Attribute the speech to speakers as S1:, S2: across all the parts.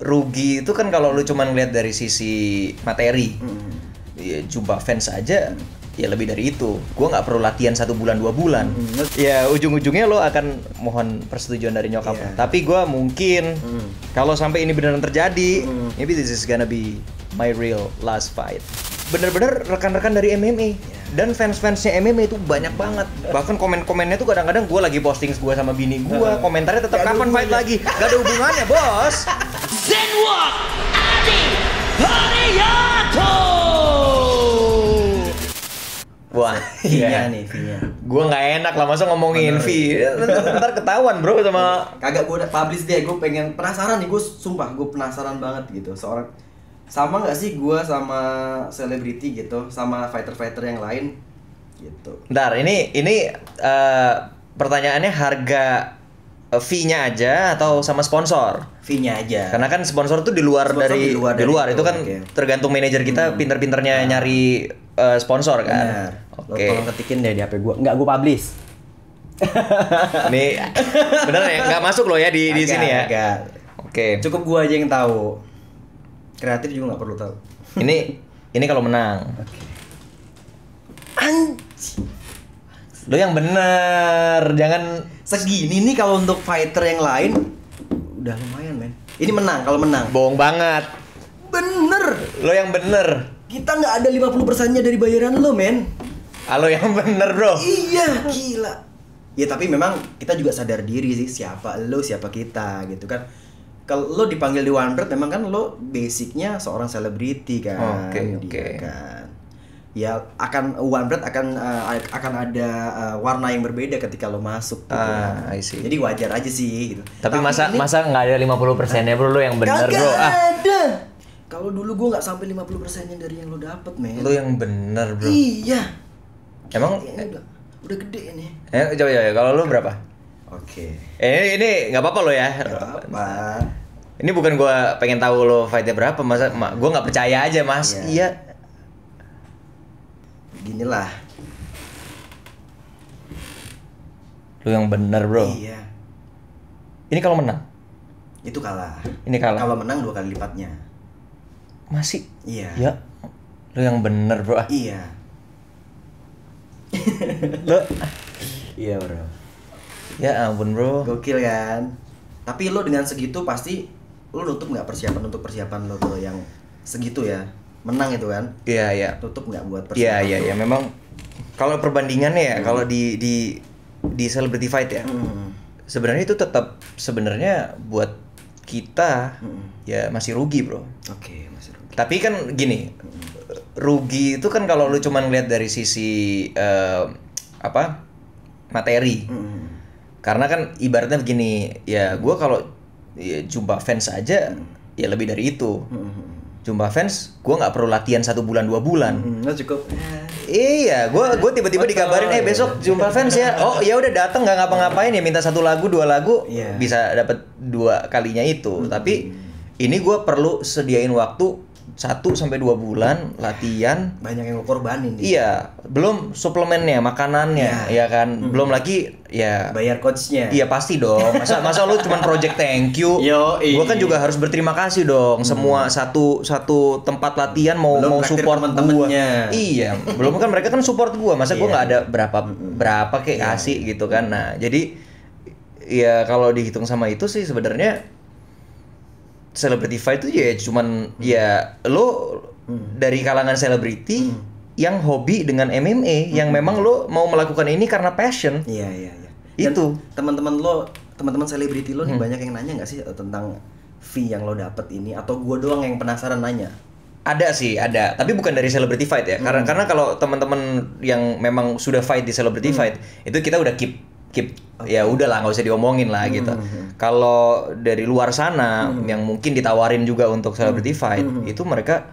S1: rugi itu kan kalau lu cuman ngeliat dari sisi materi hmm. ya, jumpa fans aja ya lebih dari itu gue nggak perlu latihan satu bulan dua bulan hmm. ya ujung-ujungnya lo akan mohon persetujuan dari nyokap yeah. tapi gue mungkin hmm. kalau sampai ini beneran terjadi hmm. maybe this is gonna be my real last fight bener-bener rekan-rekan dari MMA yeah. dan fans-fansnya MMA itu banyak banget bahkan komen-komennya tuh kadang-kadang gue lagi posting gue sama bini gue komentarnya tetap kapan fight lagi gak ada hubungannya bos Inward Adi iya iya. nih, V-nya. Gua nggak enak lah masa ngomongin Bener. V. Ntar, ntar ketahuan bro sama. Kagak gua udah publish deh, gua pengen penasaran nih, gua sumpah gue penasaran banget gitu. Seorang sama nggak sih gue sama selebriti gitu, sama fighter-fighter yang lain gitu. Ntar ini ini uh, pertanyaannya harga Eh, fee-nya aja atau sama sponsor? Fee-nya aja. Karena kan sponsor tuh di luar sponsor dari di luar, di luar. Itu, itu kan okay. tergantung manajer kita hmm. pinter-pinternya nah. nyari uh, sponsor kan. Oke. Okay. Tolong ketikin deh di HP gua. Enggak gua publish. Nih bener ya Enggak masuk loh ya di agak, di sini ya. Oke. Okay. Cukup gua aja yang tahu. Kreatif juga nggak perlu tahu. ini ini kalau menang. Oke. Okay. Anjing. Lo yang bener, jangan segini nih kalau untuk fighter yang lain udah lumayan men. Ini menang kalau menang. Bohong banget. Bener. Lo yang bener. Kita nggak ada 50 persennya dari bayaran lo men. Halo ah, yang bener bro. Iya gila. Ya tapi memang kita juga sadar diri sih siapa lo siapa kita gitu kan kalau lo dipanggil di One Bird memang kan lo basicnya seorang selebriti kan oke okay, oke gitu kan ya akan one breath akan uh, akan ada uh, warna yang berbeda ketika lo masuk gitu. Ah, I see. Jadi wajar aja sih gitu. Tapi, Tapi masa ini, masa nggak ada 50 persennya bro lo yang benar bro. Ah. ada. Kalau dulu gua nggak sampai 50 persennya dari yang lo dapet men. Lo yang benar bro. Iya. Emang ya, udah, udah gede ini. Eh coba ya kalau lo berapa? Oke. Okay. Eh ini nggak apa-apa lo ya. Gak apa ini bukan gua pengen tahu lo fightnya berapa masa ma, gua nggak percaya aja mas yeah. iya, iya gini lah, lu yang bener bro iya ini kalau menang itu kalah ini kalah kalau menang dua kali lipatnya masih iya ya lu yang bener bro ah. iya lu iya bro ya ampun bro gokil kan tapi lu dengan segitu pasti lu nutup nggak persiapan untuk persiapan lo yang segitu ya menang itu kan iya iya tutup nggak buat Persib iya iya iya memang kalau perbandingannya ya hmm. kalau di di di celebrity fight ya hmm. sebenarnya itu tetap sebenarnya buat kita hmm. ya masih rugi bro oke okay, masih rugi tapi kan gini rugi itu kan kalau lu cuman lihat dari sisi uh, apa materi hmm. karena kan ibaratnya begini ya gue kalau ya, jumpa fans aja hmm. ya lebih dari itu hmm jumpa fans gue nggak perlu latihan satu bulan dua bulan hmm, cukup iya gue gue tiba-tiba dikabarin eh besok jumpa fans ya oh ya udah datang nggak ngapa-ngapain ya minta satu lagu dua lagu yeah. bisa dapat dua kalinya itu hmm. tapi ini gue perlu sediain waktu satu sampai dua bulan latihan banyak yang korban korbanin iya belum suplemennya makanannya ya, ya kan hmm. belum lagi ya bayar coachnya iya pasti dong masa masa lu cuma project thank you Yo, gua kan juga harus berterima kasih dong hmm. semua satu satu tempat latihan mau belum mau support temen gua iya belum kan mereka kan support gua masa yeah. gua iya. nggak ada berapa hmm, hmm. berapa kayak yeah. kasih gitu kan nah jadi ya kalau dihitung sama itu sih sebenarnya Celebrity fight tuh ya cuman hmm. ya lo hmm. dari kalangan selebriti hmm. yang hobi dengan MMA hmm. yang memang lo mau melakukan ini karena passion. Iya iya iya. itu teman-teman lo teman-teman selebriti lo nih hmm. banyak yang nanya nggak sih eh, tentang fee yang lo dapet ini atau gua doang yang penasaran nanya? Ada sih, ada. Tapi bukan dari celebrity fight ya. Hmm. Karena karena kalau teman-teman yang memang sudah fight di celebrity hmm. fight, itu kita udah keep keep ya udahlah nggak usah diomongin lah hmm. gitu. Hmm, hmm. Kalau dari luar sana hmm, hmm. yang mungkin ditawarin juga untuk celebrity fight hmm. itu mereka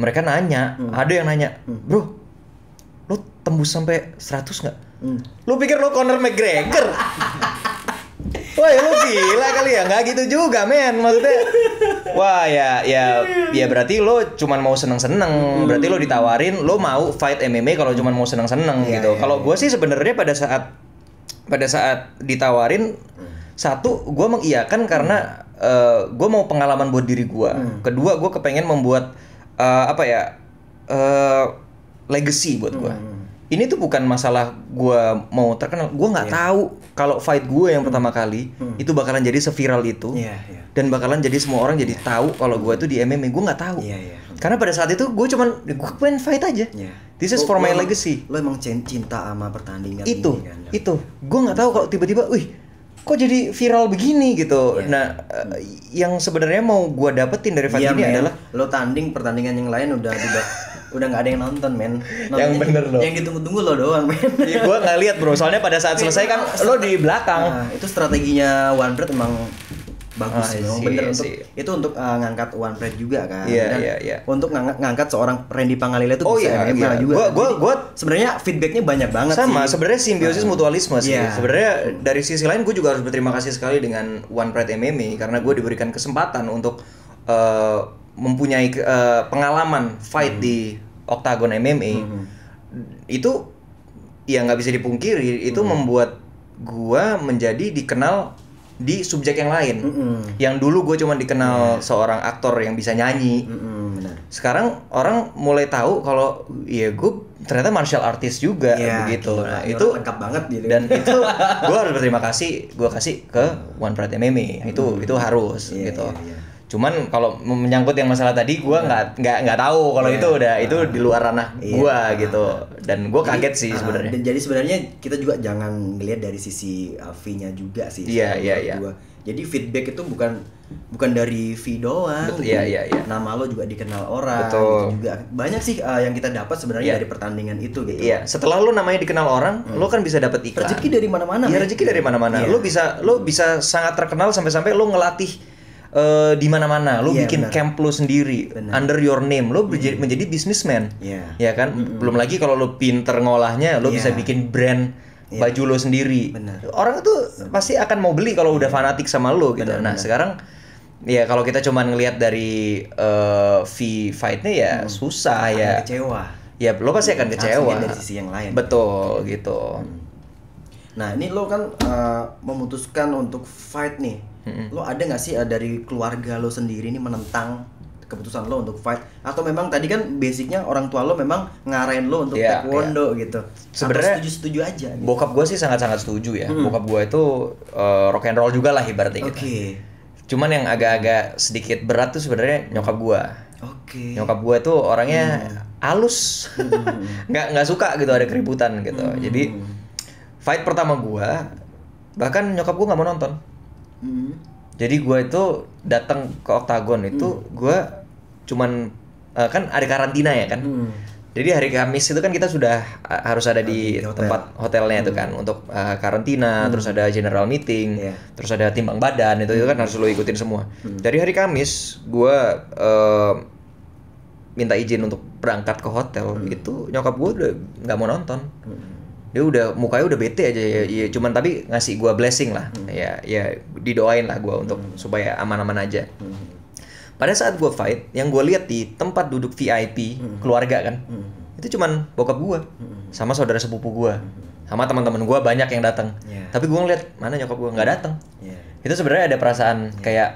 S1: mereka nanya, hmm. ada yang nanya, "Bro, lo tembus sampai 100 nggak? Hmm. Lu pikir lo Conor McGregor?" Wah ya lu gila kali ya nggak gitu juga men maksudnya Wah ya ya ya berarti lo cuman mau seneng seneng berarti lo ditawarin lo mau fight MMA kalau cuman mau seneng seneng iya, gitu iya, kalau iya. gue sih sebenarnya pada saat pada saat ditawarin satu gue mengiyakan karena uh, eh, gue mau pengalaman buat diri gue hmm. kedua gue kepengen membuat uh, apa ya uh, legacy buat gue hmm, hmm. ini tuh bukan masalah gue mau terkenal gue nggak yeah. tahu kalau fight gue yang hmm. pertama kali hmm. itu bakalan jadi seviral itu yeah, yeah. dan bakalan jadi semua orang jadi yeah. tahu kalau gue tuh di MMA gue nggak tahu yeah, yeah. karena pada saat itu gue cuman gue pengen fight aja yeah This is oh, for my lo, legacy. Lo emang cinta sama pertandingan itu, ini kan? Itu, gue nggak tahu kalau tiba-tiba, wih, kok jadi viral begini gitu. Yeah. Nah, uh, yang sebenarnya mau gue dapetin dari fight yeah, ini man. adalah lo tanding pertandingan yang lain udah tidak, udah nggak ada yang nonton men. yang bener loh. Yang ditunggu-tunggu lo doang men. ya, gue nggak lihat bro, soalnya pada saat iya, selesai kan lo di belakang. Nah, itu strateginya One emang bagus ah, memang iya bener untuk itu untuk uh, ngangkat One Pride juga kan yeah, dan yeah, yeah. untuk ngangkat ngangkat seorang Randy Pangalila itu oh, bisa yeah, yeah. juga gua, kan. gua, gua sebenarnya feedbacknya banyak banget sama sebenarnya simbiosis uh, mutualisme sih yeah. sebenarnya dari sisi lain gue juga harus berterima kasih sekali dengan One Pride MMA karena gue diberikan kesempatan untuk uh, mempunyai uh, pengalaman fight hmm. di Octagon MMA hmm. itu ya nggak bisa dipungkiri itu hmm. membuat gua menjadi dikenal di subjek yang lain. Mm -hmm. Yang dulu gue cuma dikenal iya. seorang aktor yang bisa nyanyi. Mm -hmm, benar. Sekarang orang mulai tahu kalau ya gue ternyata martial artist juga yeah, begitu. Gila, nah, itu lengkap banget gitu. Dan itu gue harus berterima kasih gue kasih ke One Pride MMA. Itu mm itu harus yeah, gitu. Yeah, yeah cuman kalau menyangkut yang masalah tadi gue iya. nggak nggak nggak tahu kalau yeah. itu udah itu ah. di luar ranah iya. gue nah, gitu dan gue kaget sih uh, sebenarnya dan jadi sebenarnya kita juga jangan ngelihat dari sisi uh, fee-nya juga sih iya iya iya jadi feedback itu bukan bukan dari fee doang Betul, iya, iya, iya. nama lo juga dikenal orang gitu Betul. Gitu juga banyak sih uh, yang kita dapat sebenarnya yeah. dari pertandingan itu gitu yeah. setelah lo namanya dikenal orang hmm. lo kan bisa dapat iklan rezeki dari mana-mana ya, rezeki dari mana-mana yeah. lo bisa lo hmm. bisa sangat terkenal sampai-sampai lo ngelatih uh, di mana-mana. Lo yeah, bikin bener. camp lo sendiri bener. under your name. Lo menjadi, menjadi businessman. Yeah. Ya iya kan? mm Belum lagi kalau lo pinter ngolahnya, lo yeah. bisa bikin brand yeah. baju lo sendiri. Bener. Orang itu pasti akan mau beli kalau udah fanatik sama lo gitu. Bener, nah, bener. sekarang ya kalau kita cuma ngelihat dari uh, fee fightnya ya hmm. susah akan ya. Kecewa. Ya, lo pasti akan kecewa. dari sisi yang lain. Betul gitu. Hmm. Nah, ini lo kan uh, memutuskan untuk fight nih hmm. lo ada nggak sih uh, dari keluarga lo sendiri ini menentang keputusan lo untuk fight atau memang tadi kan basicnya orang tua lo memang ngarahin lo untuk yeah, taekwondo iya. yeah. gitu sebenarnya setuju setuju aja gitu. bokap gue sih sangat sangat setuju ya hmm. bokap gue itu uh, rock and roll juga lah ibaratnya okay. gitu cuman yang agak-agak sedikit berat tuh sebenarnya nyokap gue okay. nyokap gue tuh orangnya hmm. halus hmm. nggak nggak suka gitu ada keributan gitu hmm. jadi fight pertama gue bahkan nyokap gue nggak mau nonton Hmm. jadi gue itu datang ke oktagon hmm. itu hmm. gue cuman uh, kan ada karantina ya kan hmm. jadi hari Kamis itu kan kita sudah harus ada di, di hotel. tempat hotelnya hmm. itu kan untuk uh, karantina hmm. terus ada general meeting yeah. terus ada timbang badan itu, hmm. itu kan hmm. harus lo ikutin semua hmm. dari hari Kamis gue uh, minta izin untuk berangkat ke hotel hmm. itu nyokap gue udah nggak mau nonton hmm dia ya udah mukanya udah bete aja ya, ya cuman tapi ngasih gua blessing lah hmm. ya ya didoain lah gua untuk hmm. supaya aman-aman aja hmm. pada saat gua fight yang gua lihat di tempat duduk VIP hmm. keluarga kan hmm. itu cuman bokap gua hmm. sama saudara sepupu gua hmm. sama teman-teman gua banyak yang datang yeah. tapi gua ngeliat mana nyokap gua nggak datang yeah. itu sebenarnya ada perasaan yeah. kayak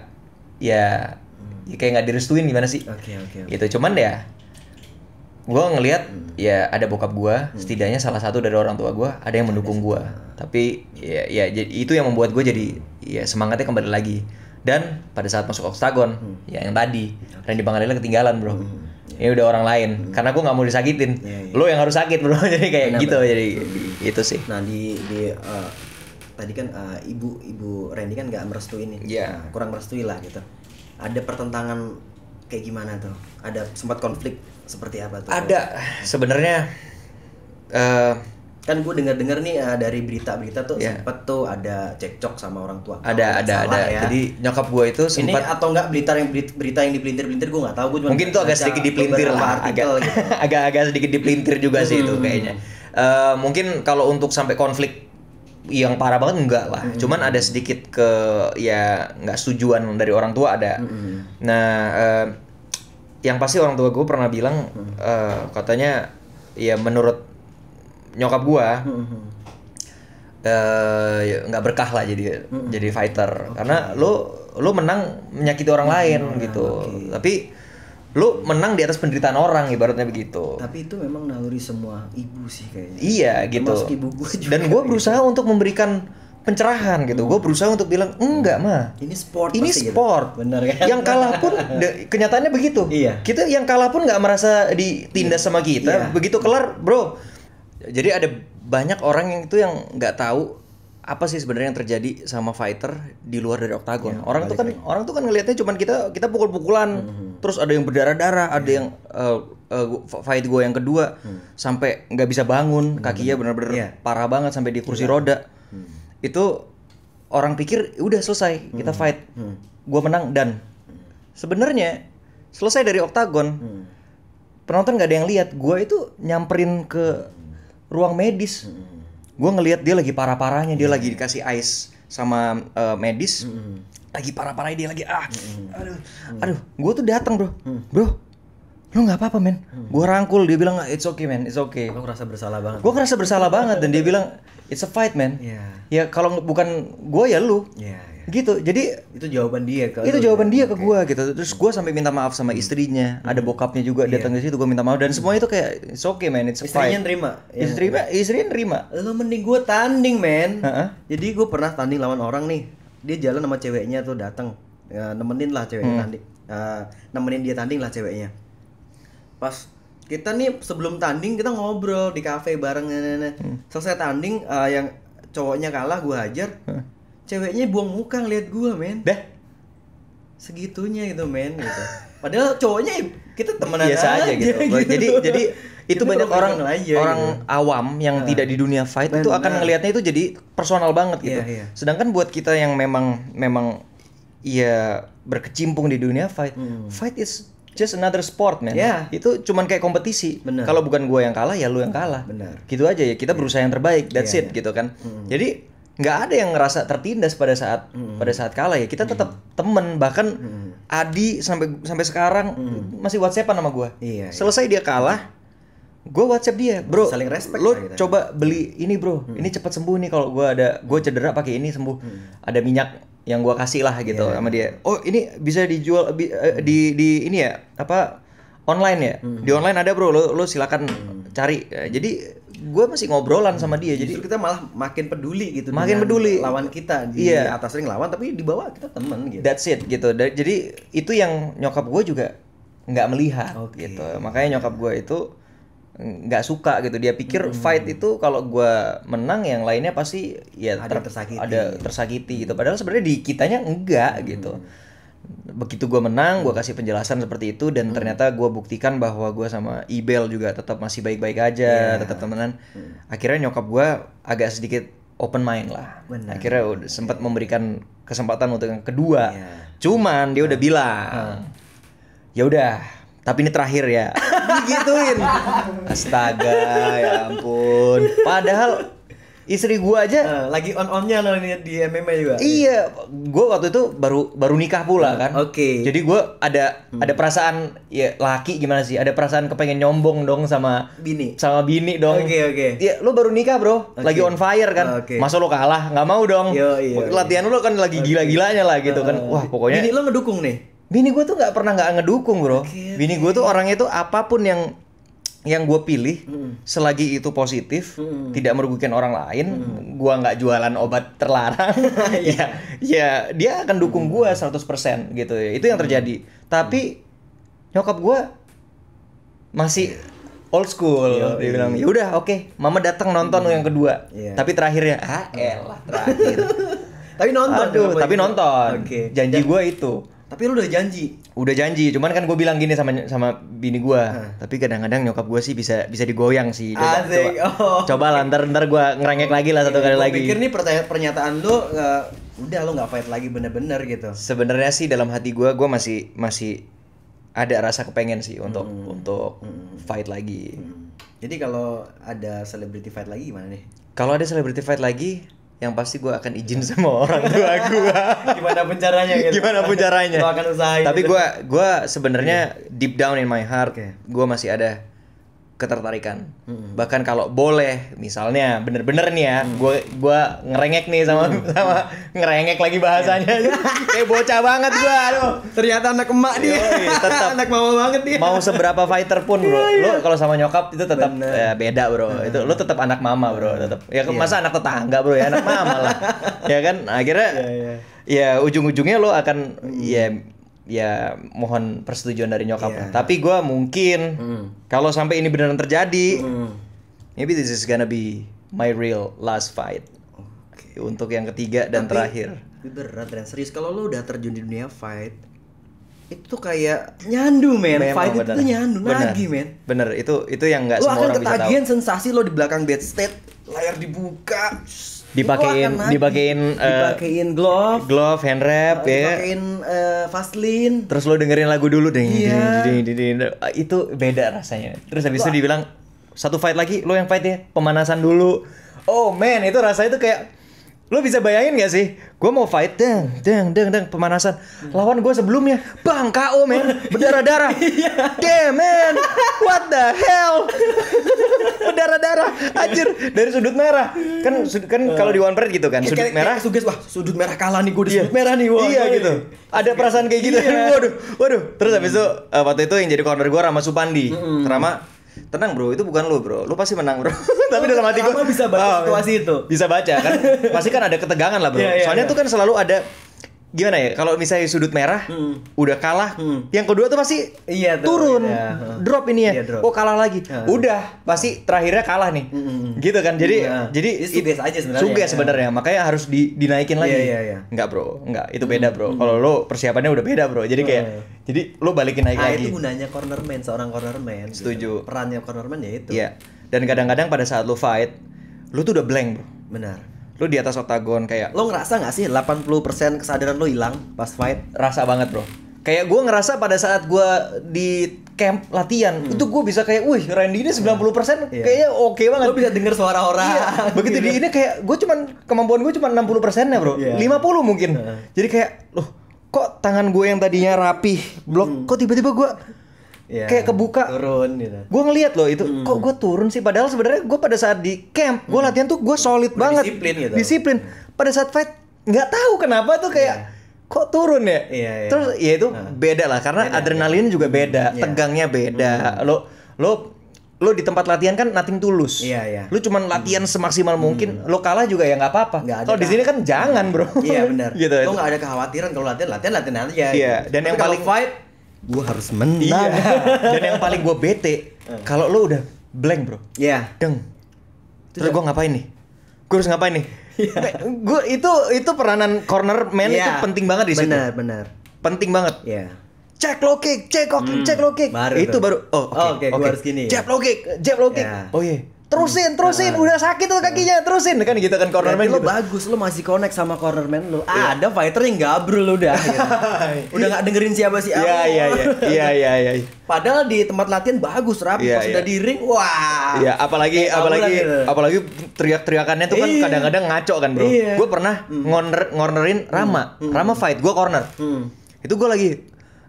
S1: ya hmm. ya kayak nggak direstuin gimana sih? itu okay, Okay, okay. Gitu cuman ya gue ngelihat hmm. ya ada bokap gue hmm. setidaknya salah satu dari orang tua gue ada yang mendukung gue tapi ya ya itu yang membuat gue jadi ya semangatnya kembali lagi dan pada saat masuk oktagon hmm. ya yang tadi Randy Pangalila ketinggalan bro hmm. Ini ya udah orang lain, hmm. karena gue nggak mau disakitin. Ya, ya. Lo yang harus sakit bro, jadi kayak Benar, gitu, bro. jadi hmm. itu sih. Nah di di uh, tadi kan uh, ibu ibu Randy kan nggak merestui ini yeah. Iya. kurang merestui lah gitu. Ada pertentangan kayak gimana tuh? Ada sempat konflik seperti apa tuh? Ada sebenarnya. Uh, kan gue dengar-dengar nih uh, dari berita-berita tuh yeah. sempet tuh ada cekcok sama orang tua. Ada ada ada. Ya. Jadi nyokap gue itu sempat atau enggak berita yang berita yang dipelintir-pelintir gue nggak tahu gue cuma Mungkin tuh agak sedikit dipelintir lah, artikel, agak, gitu. agak agak sedikit dipelintir juga sih itu hmm. kayaknya. Uh, mungkin kalau untuk sampai konflik yang parah banget enggak lah. Mm -hmm. Cuman ada sedikit ke ya nggak setujuan dari orang tua ada. Mm -hmm. Nah, uh, yang pasti orang tua gue pernah bilang hmm. uh, katanya ya menurut nyokap gue hmm. uh, nggak berkah lah jadi hmm. hmm. jadi fighter okay. karena lo lo menang menyakiti orang hmm. lain nah, gitu okay. tapi lo menang di atas penderitaan orang ibaratnya begitu. Tapi itu memang naluri semua ibu sih kayaknya. Iya gitu. ibu gua juga. Dan gue berusaha gitu. untuk memberikan pencerahan gitu. Hmm. Gue berusaha untuk bilang enggak hmm. mah. Ini sport. Ini gitu. sport. Gitu. Bener kan? Yang kalah pun kenyataannya begitu. Iya. Kita yang kalah pun nggak merasa ditindas iya. sama kita. Iya. Begitu kelar, bro. Jadi ada banyak orang yang itu yang nggak tahu apa sih sebenarnya yang terjadi sama fighter di luar dari oktagon. Ya, orang tuh kan orang tuh kan ngelihatnya cuman kita kita pukul-pukulan, mm -hmm. terus ada yang berdarah-darah, ada iya. yang uh, uh, fight gue yang kedua mm. sampai nggak bisa bangun, kakinya benar-benar yeah. parah banget sampai di kursi yeah. roda itu orang pikir ya udah selesai kita hmm, fight hmm. gue menang dan sebenarnya selesai dari oktagon hmm. penonton nggak ada yang lihat gue itu nyamperin ke hmm. ruang medis hmm. gue ngelihat dia lagi parah parahnya dia hmm. lagi dikasih ice sama uh, medis hmm. lagi parah parahnya dia lagi ah hmm. aduh hmm. aduh gue tuh datang bro hmm. bro lu nggak apa-apa men hmm. gue rangkul dia bilang it's okay men it's okay gue ngerasa bersalah banget gue ngerasa bersalah banget dan dia bilang it's a fight man yeah. ya kalau bukan gue ya lu yeah, iya. gitu jadi itu jawaban dia ke itu jawaban ya? dia ke gue gitu terus gue sampai minta maaf sama hmm. istrinya hmm. ada bokapnya juga yeah. datang ke situ gue minta maaf dan semua itu kayak it's okay man it's a istrinya fight ya, ya. istrinya nerima yeah. istrinya istrinya nerima lo mending gue tanding man uh -huh. jadi gue pernah tanding lawan orang nih dia jalan sama ceweknya tuh datang ya, nemenin lah ceweknya hmm. tanding uh, nemenin dia tanding lah ceweknya pas kita nih sebelum tanding kita ngobrol di kafe bareng nenek nah, nah, nah. hmm. selesai tanding uh, yang cowoknya kalah gue hajar hmm. ceweknya buang muka ngeliat gue men dah segitunya gitu men gitu padahal cowoknya ya, kita temenan biasa aja, aja gitu. gitu jadi jadi itu jadi banyak orang aja, gitu. orang gitu. awam yang nah. tidak di dunia fight Benar. itu akan ngelihatnya itu jadi personal banget gitu. Yeah, yeah. Sedangkan buat kita yang memang memang ya berkecimpung di dunia fight, hmm. fight is just another sport man. Yeah. Itu cuman kayak kompetisi. Kalau bukan gue yang kalah ya lu yang kalah. Benar. Gitu aja ya kita berusaha yang terbaik. That's yeah, it yeah. gitu kan. Mm. Jadi nggak ada yang ngerasa tertindas pada saat mm. pada saat kalah ya. Kita tetap mm. temen bahkan mm. Adi sampai sampai sekarang mm. masih WhatsAppan sama gue. Iya, iya. Selesai dia kalah, gue WhatsApp dia, bro. Saling respect. Lo coba beli ini bro, hmm. ini mm. cepat sembuh nih kalau gue ada gue cedera pakai ini sembuh. Hmm. Ada minyak yang gua kasih lah gitu yeah. Iya. sama dia. Oh, ini bisa dijual uh, di di ini ya, apa online ya? Mm. Di online ada, Bro. Lo lo silakan mm. cari. Eh, jadi gue masih ngobrolan sama hmm. dia Justru jadi kita malah makin peduli gitu makin peduli lawan kita di yeah. atas ring lawan tapi di bawah kita temen gitu that's it gitu jadi itu yang nyokap gue juga nggak melihat okay. gitu makanya nyokap gue itu nggak suka gitu dia pikir hmm. fight itu kalau gue menang yang lainnya pasti ya ter ada tersakiti, ada tersakiti gitu padahal sebenarnya di kitanya enggak hmm. gitu begitu gue menang gue hmm. kasih penjelasan seperti itu dan hmm. ternyata gue buktikan bahwa gue sama Ibel juga tetap masih baik-baik aja yeah. tetap temenan hmm. akhirnya nyokap gue agak sedikit open mind lah Benar. akhirnya udah sempat memberikan kesempatan untuk yang kedua yeah. cuman dia udah nah. bilang hmm. ya udah tapi ini terakhir ya digituin astaga ya ampun padahal istri gua aja uh, lagi on onnya loh ini di MMA juga iya gua waktu itu baru baru nikah pula hmm, kan oke okay. jadi gua ada hmm. ada perasaan ya laki gimana sih ada perasaan kepengen nyombong dong sama bini sama bini dong oke okay, oke okay. ya lu baru nikah bro okay. lagi on fire kan uh, okay. masa lu kalah nggak mau dong yo, iya, latihan iya. lu kan lagi okay. gila-gilanya lah gitu uh, kan eh, wah pokoknya bini lu ngedukung nih bini gue tuh nggak pernah nggak ngedukung bro okay, bini gue tuh orangnya tuh apapun yang yang gue pilih mm. selagi itu positif mm. tidak merugikan orang lain mm. gue nggak jualan obat terlarang iya. ya ya dia akan dukung gue 100% gitu ya itu yang terjadi tapi nyokap gue masih iya. old school yeah, dia iya, bilang ya udah oke okay, mama datang nonton yang kedua yeah. tapi terakhirnya ah elah terakhir tapi nonton Aduh, tapi itu. nonton okay. janji gue itu tapi lu udah janji. Udah janji, cuman kan gue bilang gini sama sama bini gue. Hmm. Tapi kadang-kadang nyokap gue sih bisa bisa digoyang sih. Coba, Asik. Coba, oh. coba lah ntar ntar gue ngerengek lagi lah satu iya, kali gua lagi. Pikir nih pernyataan lu uh, udah lu nggak fight lagi bener-bener gitu. Sebenarnya sih dalam hati gue gue masih masih ada rasa kepengen sih untuk hmm. untuk hmm. fight lagi. Hmm. Jadi kalau ada selebriti fight lagi gimana nih? Kalau ada selebriti fight lagi, yang pasti gue akan izin sama orang tua gue gimana pun caranya gitu. gimana pun caranya akan usahain tapi gue gitu. gue sebenarnya iya. deep down in my heart okay. gue masih ada ketertarikan. Hmm. Bahkan kalau boleh, misalnya bener-bener nih ya, gue hmm. gue ngerengek nih sama hmm. sama ngerengek lagi bahasanya. Iya. Kayak bocah banget gue, aduh. Ternyata anak emak dia. tetap anak mama banget dia. Mau seberapa fighter pun, Bro. Iya, iya. Lo kalau sama nyokap itu tetap ya, beda, Bro. Hmm. Itu lo tetap anak mama, Bro, tetap. Ya yeah. masa anak tetangga, Bro, ya anak mama lah. ya kan? Akhirnya yeah, yeah. ya ujung-ujungnya lo akan hmm. ya ya mohon persetujuan dari nyokap yeah. Iya. Tapi gue mungkin mm. kalau sampai ini beneran terjadi, mm. maybe this is gonna be my real last fight. Okay. Untuk yang ketiga dan Tapi, terakhir. Tapi berat dan serius kalau lo udah terjun di dunia fight, itu tuh kayak nyandu men, fight bener. itu nyandu bener. lagi men. Bener itu itu yang nggak semua orang bisa tahu. Lo akan ketagihan sensasi lo di belakang bed state, layar dibuka dipakein dipakein dipakein uh, dipakein glove glove hand wrap uh, ya dipakein uh, vaseline terus lo dengerin lagu dulu deng, yeah. deng, itu beda rasanya terus habis itu dibilang satu fight lagi lo yang fight ya pemanasan dulu oh man itu rasanya tuh kayak Lo bisa bayangin gak sih? Gue mau fight, deng, deng, deng, deng, pemanasan. Lawan gue sebelumnya, bang KO men, berdarah-darah. Iya. Damn man, what the hell? berdarah-darah, anjir. Dari sudut merah. Kan kan iya. kalau di one Piece gitu kan, sudut merah. sugis wah sudut merah kalah nih, gue di iya. sudut merah nih. Wah, iya gitu. Ada perasaan kayak gitu. Waduh, waduh. Terus habis itu, hmm. eh, waktu itu yang jadi corner gue Rama Supandi. Hmm. Rama tenang bro itu bukan lu bro lu pasti menang bro tapi oh, dalam hati gue bisa baca oh, situasi iya. itu bisa baca kan pasti kan ada ketegangan lah bro yeah, yeah, soalnya yeah. tuh kan selalu ada gimana ya kalau misalnya sudut merah hmm. udah kalah hmm. yang kedua tuh pasti iya, turun iya. drop ini ya iya, oh kalah lagi uh. udah pasti terakhirnya kalah nih hmm. hmm, hmm. gitu kan jadi iya. jadi itu aja sebenarnya sugas ya. sebenarnya makanya harus di, dinaikin iya, lagi iya, iya, iya. nggak bro nggak itu hmm, beda bro kalau lo persiapannya udah beda bro jadi kayak uh. jadi lo balikin naik ah, lagi itu gunanya cornerman seorang cornerman gitu. setuju gitu. perannya cornerman ya itu iya. dan kadang-kadang pada saat lo fight lo tuh udah blank bro benar lu di atas otagon kayak lu ngerasa gak sih 80% kesadaran lu hilang pas fight rasa banget bro kayak gue ngerasa pada saat gue di camp latihan hmm. itu gue bisa kayak wih Randy ini 90% iya. puluh persen iya. kayaknya oke okay banget lu bisa denger suara orang iya. begitu gitu. di ini kayak gue cuman kemampuan gue cuma 60 persennya bro yeah. 50 mungkin uh. jadi kayak loh kok tangan gue yang tadinya rapih blok hmm. kok tiba-tiba gue yeah, kayak kebuka turun gitu. Gue ngeliat loh itu hmm. kok gue turun sih padahal sebenarnya gue pada saat di camp gue hmm. latihan tuh gue solid Udah banget disiplin gitu. Disiplin. Pada saat fight nggak tahu kenapa tuh kayak yeah kok turun ya? Iya, iya. Terus ya itu nah. beda lah karena beda, adrenalin iya. juga hmm. beda, iya. tegangnya beda. Hmm. Lo lo lo di tempat latihan kan nothing tulus. Iya, iya. Lo cuman hmm. latihan hmm. semaksimal mungkin. Hmm. Lo kalah juga ya nggak apa-apa. Kalau di sini kan jangan, hmm. Bro. Iya, benar. gitu, lo nggak ada kekhawatiran kalau latihan, latihan latihan aja. Iya, gitu. dan Tapi yang paling fight gue harus menang. Iya. Dan yang paling gue bete hmm. kalau lo udah blank bro. ya, Yeah. Deng. Terus gue ngapain nih? Gue harus ngapain nih? Yeah. Iya. Gue itu itu peranan corner man yeah. itu iya. penting banget di situ. Benar benar. Penting banget. Iya. Yeah. Cek low kick, cek low kick, hmm. cek low kick. Baru itu tuh. baru. Oh, oke. Okay, oh, oke, okay, okay. harus gini. Jab low kick, jab low kick. Iya. Oh iya. Yeah terusin terusin ah. udah sakit tuh kakinya terusin kan gitu kan corner man lo gitu. bagus lo masih connect sama cornerman lo yeah. ada fighter yang gabrul lo udah gitu. udah nggak dengerin siapa sih iya, iya iya iya iya iya padahal di tempat latihan bagus rapi iya, yeah, pas yeah. udah di ring wah iya yeah, apalagi eh, apalagi gitu. apalagi teriak-teriakannya tuh kan iya. kadang-kadang ngaco kan bro yeah. gue pernah mm. ngorner ngornerin hmm. Rama mm. Rama fight gue corner mm. itu gue lagi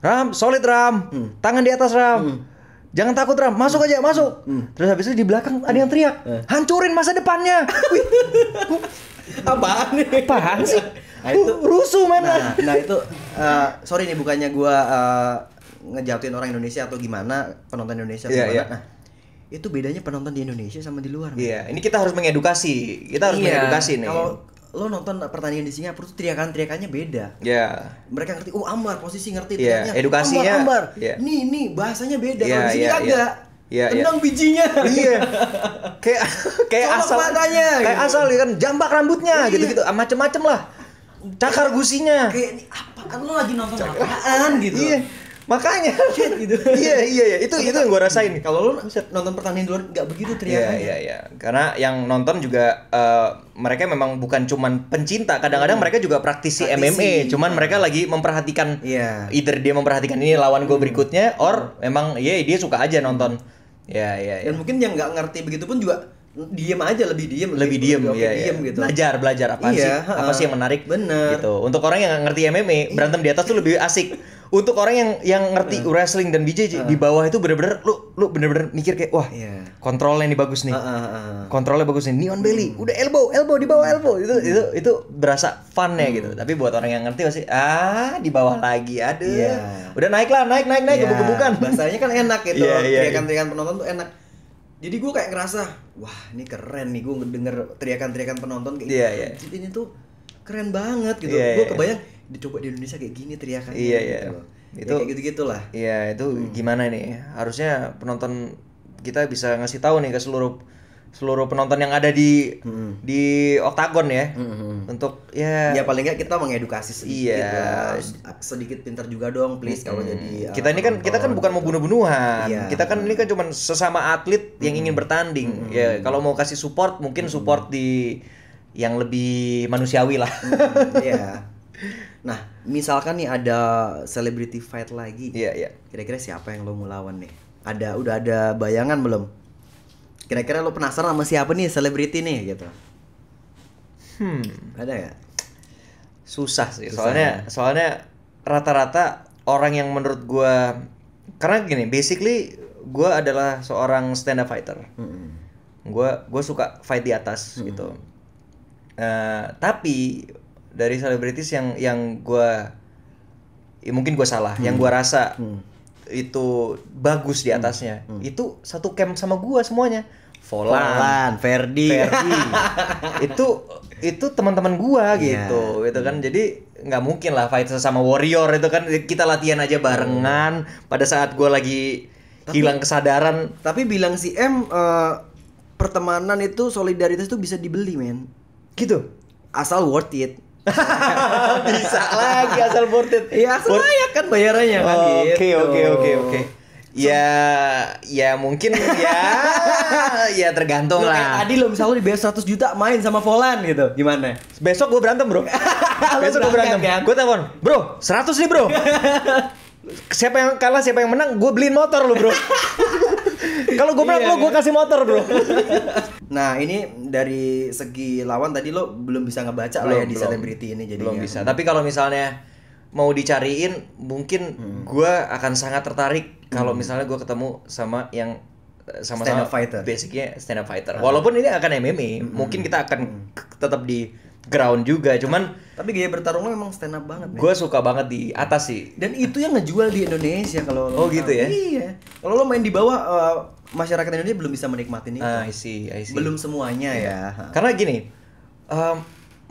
S1: Ram solid Ram mm. tangan di atas Ram mm Jangan takut Ram, masuk hmm. aja, masuk. Hmm. Terus habis itu di belakang ada yang teriak, eh. hancurin masa depannya. Apaan nih? Apaan sih? Nah, itu, rusuh men. Nah, nah itu uh, sorry nih bukannya gua uh, ngejatuhin orang Indonesia atau gimana penonton Indonesia yeah, gimana. Yeah. Nah, itu bedanya penonton di Indonesia sama di luar. Iya, yeah. ini kita harus mengedukasi. Kita harus yeah. mengedukasi nih. Kalau lo nonton pertandingan di Singapura tuh teriakan-teriakannya beda. Iya. Yeah. Mereka ngerti, oh ambar posisi ngerti yeah. teriaknya. Edukasinya. Ambar, Iya. Yeah. Nih, nih bahasanya beda. Yeah, Kalau di sini yeah, agak. Iya, ya, ya. Tendang bijinya. Iya. kayak kayak Coba asal matanya. Kayak gitu. asal ya kan jambak rambutnya iya. gitu-gitu. Ah, macem-macem lah. Cakar gusinya. Kayak ini apa kan lo lagi nonton Cakar. apaan iya. gitu. Iya makanya gitu iya iya iya itu itu kan yang gue rasain kalau lu nonton pertandingan luar nggak begitu iya, teriakannya iya iya iya karena yang nonton juga uh, mereka memang bukan cuman pencinta kadang-kadang hmm. mereka juga praktisi, praktisi. MMA cuman mereka lagi memperhatikan yeah. either dia memperhatikan ini lawan gue hmm. berikutnya or memang iya yeah, dia suka aja nonton ya yeah, ya iya. dan mungkin yang nggak ngerti begitu pun juga diem aja lebih diem gitu. lebih, gitu, diem ya, diem iya. gitu belajar belajar apa iya, sih uh, apa sih yang menarik bener gitu untuk orang yang nggak ngerti MMA berantem di atas tuh lebih asik untuk orang yang yang ngerti uh. wrestling dan BJJ uh. di bawah itu bener-bener lu lu bener-bener mikir kayak wah yeah. kontrolnya ini bagus nih. Uh, uh, uh. Kontrolnya bagus nih. Neon belly, hmm. udah elbow, elbow di bawah elbow. Itu itu itu berasa fun ya gitu. hmm. gitu. Tapi buat orang yang ngerti pasti ah di bawah hmm. lagi. ada iya. Yeah. Udah naik lah, naik naik naik yeah. gebuk Bahasanya kan enak gitu. yeah, yeah, iya. teriakan-teriakan penonton tuh enak. Jadi gue kayak ngerasa, wah ini keren nih gue ngedenger teriakan-teriakan penonton kayak yeah, gitu. yeah. ini tuh keren banget gitu. Yeah, gue iya, kebayang yeah dicoba di Indonesia kayak gini teriakannya iya, iya. gitu iya itu ya, gitu gitulah iya itu hmm. gimana nih harusnya penonton kita bisa ngasih tahu nih ke seluruh seluruh penonton yang ada di hmm. di oktagon ya hmm, hmm, hmm. untuk ya ya paling nggak kita mengedukasi sedikit iya. Lah. Gitu. sedikit pintar juga dong please kalau hmm. jadi kita uh, ini kan kita kan bukan mau gitu. bunuh-bunuhan iya. kita kan ini kan cuma sesama atlet hmm. yang ingin bertanding hmm. ya kalau mau kasih support mungkin support di yang lebih manusiawi lah hmm. Yeah. misalkan nih ada celebrity fight lagi. Iya, yeah, iya. Yeah. Kira-kira siapa yang lo mau lawan nih? Ada udah ada bayangan belum? Kira-kira lo penasaran sama siapa nih selebriti nih gitu? Hmm. Ada ya? Susah sih. Susah soalnya ya? soalnya rata-rata orang yang menurut gue karena gini, basically gue adalah seorang stand up fighter. Gue, -hmm. Gua suka fight di atas -hmm. gitu. Uh, tapi dari selebritis yang yang gue ya mungkin gue salah hmm. yang gue rasa hmm. itu bagus di atasnya hmm. Hmm. itu satu camp sama gue semuanya Volan, itu itu teman-teman gua iya. gitu yeah. gitu kan hmm. jadi nggak mungkin lah fight sama warrior itu kan kita latihan aja barengan hmm. pada saat gua lagi tapi, hilang kesadaran tapi bilang si M uh, pertemanan itu solidaritas itu bisa dibeli men gitu asal worth it bisa lagi asal worth it ya asal Bur- layak kan bayarannya kan gitu. oke oke oke oke Ya, ya mungkin ya, ya tergantung eh, lah. lah. Tadi lo misalnya dibayar 100 juta main sama Volan gitu, gimana? Besok gue berantem bro. Besok gue berantem. Kan? Gue telepon, bro, 100 nih bro. siapa yang kalah, siapa yang menang, gue beliin motor lo bro. Kalau gue berat iya, lo gue kan? kasih motor bro. nah ini dari segi lawan tadi lo belum bisa ngebaca belum, lah ya di selebriti ini jadi Belum bisa. Tapi kalau misalnya mau dicariin mungkin hmm. gue akan sangat tertarik kalau hmm. misalnya gue ketemu sama yang eh, sama-sama stand up fighter. Basicnya stand up fighter. Ah. Walaupun ini akan MMA, mungkin kita akan hmm. tetap di ground juga cuman tapi gaya bertarung lo memang stand up banget gue suka banget di atas sih dan itu yang ngejual di Indonesia kalau oh gitu ya iya kalau lo main di bawah uh, masyarakat Indonesia belum bisa menikmati itu ah, I see, I see. belum semuanya ya, ya. karena gini um,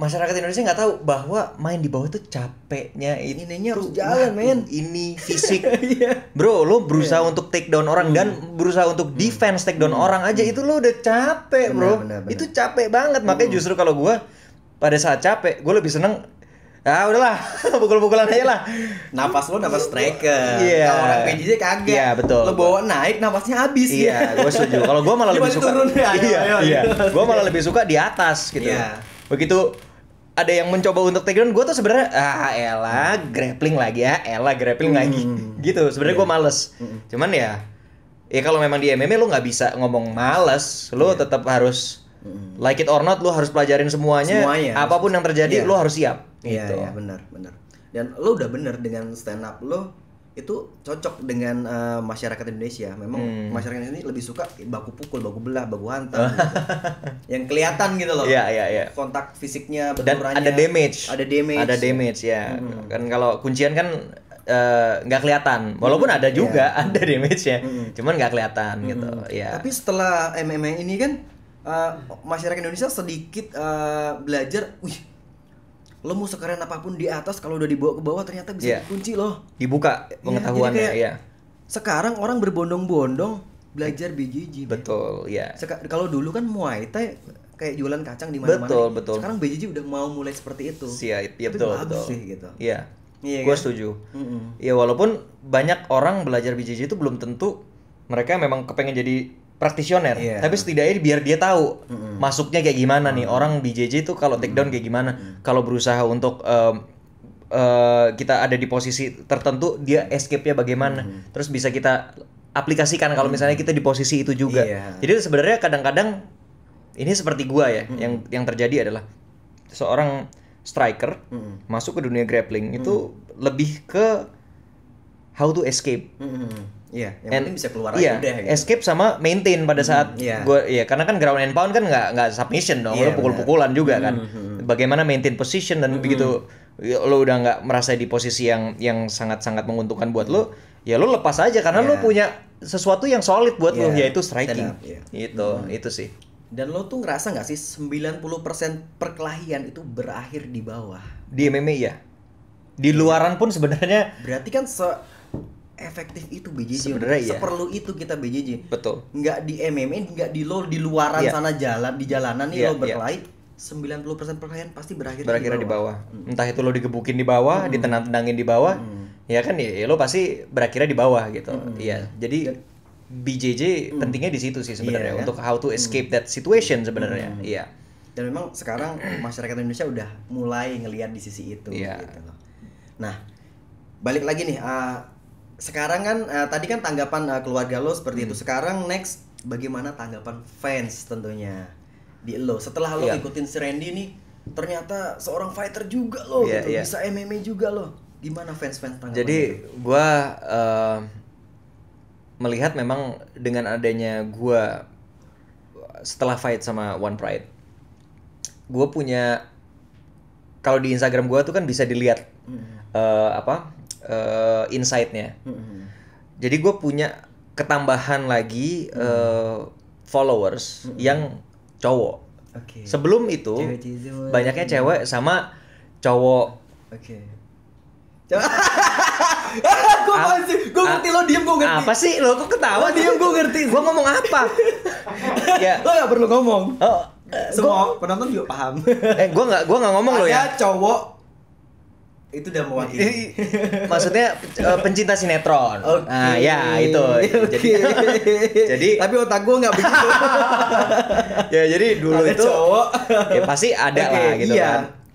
S1: masyarakat Indonesia nggak tahu bahwa main di bawah itu capeknya ini ininya harus jalan men ini fisik iya. bro lo berusaha yeah. untuk take down orang hmm. dan berusaha untuk hmm. defense take down hmm. orang aja hmm. itu lo udah capek bener, bro bener, bener. itu capek banget hmm. makanya justru kalau gue pada saat capek gue lebih seneng ah udahlah pukul-pukulan aja lah napas lo napas striker iya yeah. kalau orang PJJ kaget. iya yeah, betul lo bawa naik napasnya habis iya yeah, gue setuju kalau gue malah lebih suka turun ya, iya iya gue malah lebih suka di atas gitu yeah. begitu ada yang mencoba untuk take down gue tuh sebenarnya ah Ella, grappling lagi ya Ella, grappling hmm. lagi gitu sebenarnya yeah. gue iya. males hmm. cuman ya ya kalau memang di MMA lo nggak bisa ngomong males lo yeah. tetap harus Like it or not, lo harus pelajarin semuanya. semuanya apapun harus, yang terjadi, yeah. lu harus siap. Iya, gitu. yeah, benar, benar. Dan lo udah bener dengan stand up lo itu cocok dengan uh, masyarakat Indonesia. Memang hmm. masyarakat ini lebih suka baku pukul, baku belah, baku hantam oh. gitu. Yang kelihatan gitu loh. Iya, iya, iya. Kontak fisiknya benturannya. Dan ada damage. Ada damage. Ada ya. damage ya. Hmm. Kan kalau kuncian kan eh, nggak uh, kelihatan. Walaupun hmm. ada juga, iya. ada damage ya, Hmm. Cuman nggak kelihatan hmm. gitu. Ya. Tapi setelah MMA ini kan Eh, masyarakat Indonesia sedikit uh, belajar, wih lo mau sekeren apapun di atas kalau udah dibawa ke bawah ternyata bisa yeah. dikunci loh. Dibuka iya, pengetahuannya ya. Yeah. Sekarang orang berbondong-bondong belajar BJJ. Betul, ya. Yeah. Kalau dulu kan Muay Thai kayak jualan kacang di mana-mana. Betul, betul. Sekarang BJJ udah mau mulai seperti itu. Iya, yeah, yeah, betul, betul. Sih, gitu. Iya. Iya, gue kan? setuju. Mm -hmm. Ya walaupun banyak orang belajar BJJ itu belum tentu mereka memang kepengen jadi praktisioner. Yeah. Tapi setidaknya biar dia tahu mm-hmm. masuknya kayak gimana nih orang BJJ itu kalau take down kayak gimana. Mm-hmm. Kalau berusaha untuk um, uh, kita ada di posisi tertentu dia escape-nya bagaimana. Mm-hmm. Terus bisa kita aplikasikan kalau misalnya kita di posisi itu juga. Yeah. Jadi sebenarnya kadang-kadang ini seperti gua ya mm-hmm. yang yang terjadi adalah seorang striker mm-hmm. masuk ke dunia grappling mm-hmm. itu lebih ke how to escape. Mm-hmm Iya, yang and, bisa keluar iya, aja udah. Gitu. Escape sama maintain pada hmm, saat mm, yeah. gue, ya karena kan ground and pound kan nggak nggak submission dong, yeah, lo pukul-pukulan juga kan. Hmm, hmm, hmm. Bagaimana maintain position dan hmm. begitu ya, lo udah nggak merasa di posisi yang yang sangat-sangat menguntungkan buat lo, ya lo lepas aja karena yeah. lo punya sesuatu yang solid buat yeah. lo yaitu striking. Iya. yeah. Itu hmm. itu sih. Dan lo tuh ngerasa nggak sih 90% perkelahian itu berakhir di bawah? Di MMA ya. Di luaran pun sebenarnya. Berarti kan se efektif itu BJJ sebenarnya ya. seperlu itu kita BJJ betul nggak di MMA nggak di lo di luaran yeah. sana jalan di jalanan nih yeah, lo iya. berkelahi puluh persen perkelahian pasti berakhir berakhir di bawah. Di bawah. Hmm. Entah itu lo digebukin di bawah, hmm. ditenang-tenangin di bawah, hmm. ya kan ya, ya, lo pasti berakhirnya di bawah gitu. Hmm. Iya. Jadi Dan, BJJ hmm. pentingnya di situ sih sebenarnya yeah, ya. untuk kan? how to hmm. escape hmm. that situation sebenarnya. Hmm. Iya. Dan memang sekarang masyarakat Indonesia udah mulai ngelihat di sisi itu yeah. gitu Nah, balik lagi nih uh, sekarang kan uh, tadi kan tanggapan uh, keluarga lo seperti hmm. itu. Sekarang next bagaimana tanggapan fans tentunya di lo setelah lo yeah. ikutin si Randy nih ternyata seorang fighter juga lo yeah, gitu. Yeah. Bisa MMA juga lo. Gimana fans-fans tanggapan? Jadi gue uh, melihat memang dengan adanya gue setelah fight sama One Pride gue punya kalau di Instagram gue tuh kan bisa dilihat hmm. uh, apa uh, insightnya. Mm-hmm. Jadi gue punya ketambahan lagi mm-hmm. uh, followers mm-hmm. yang cowok. Okay. Sebelum itu cewek -cewek. banyaknya cewek sama cowok. Oke. Okay. gue gue ngerti lo diem gue ngerti. Apa sih lo kok ketawa? Lo diem gue ngerti. gue ngomong apa? ya. Lo gak perlu ngomong. Oh, uh, Semua gua, penonton juga paham. eh gue nggak gue ngomong lo ya. Ada cowok itu udah mewakili. Eh, maksudnya eh, pencinta sinetron. Okay. Nah, ya itu. Jadi jadi tapi otak gue nggak begitu. ya jadi dulu ada itu cowok. ya pasti ada okay, lah gitu iya.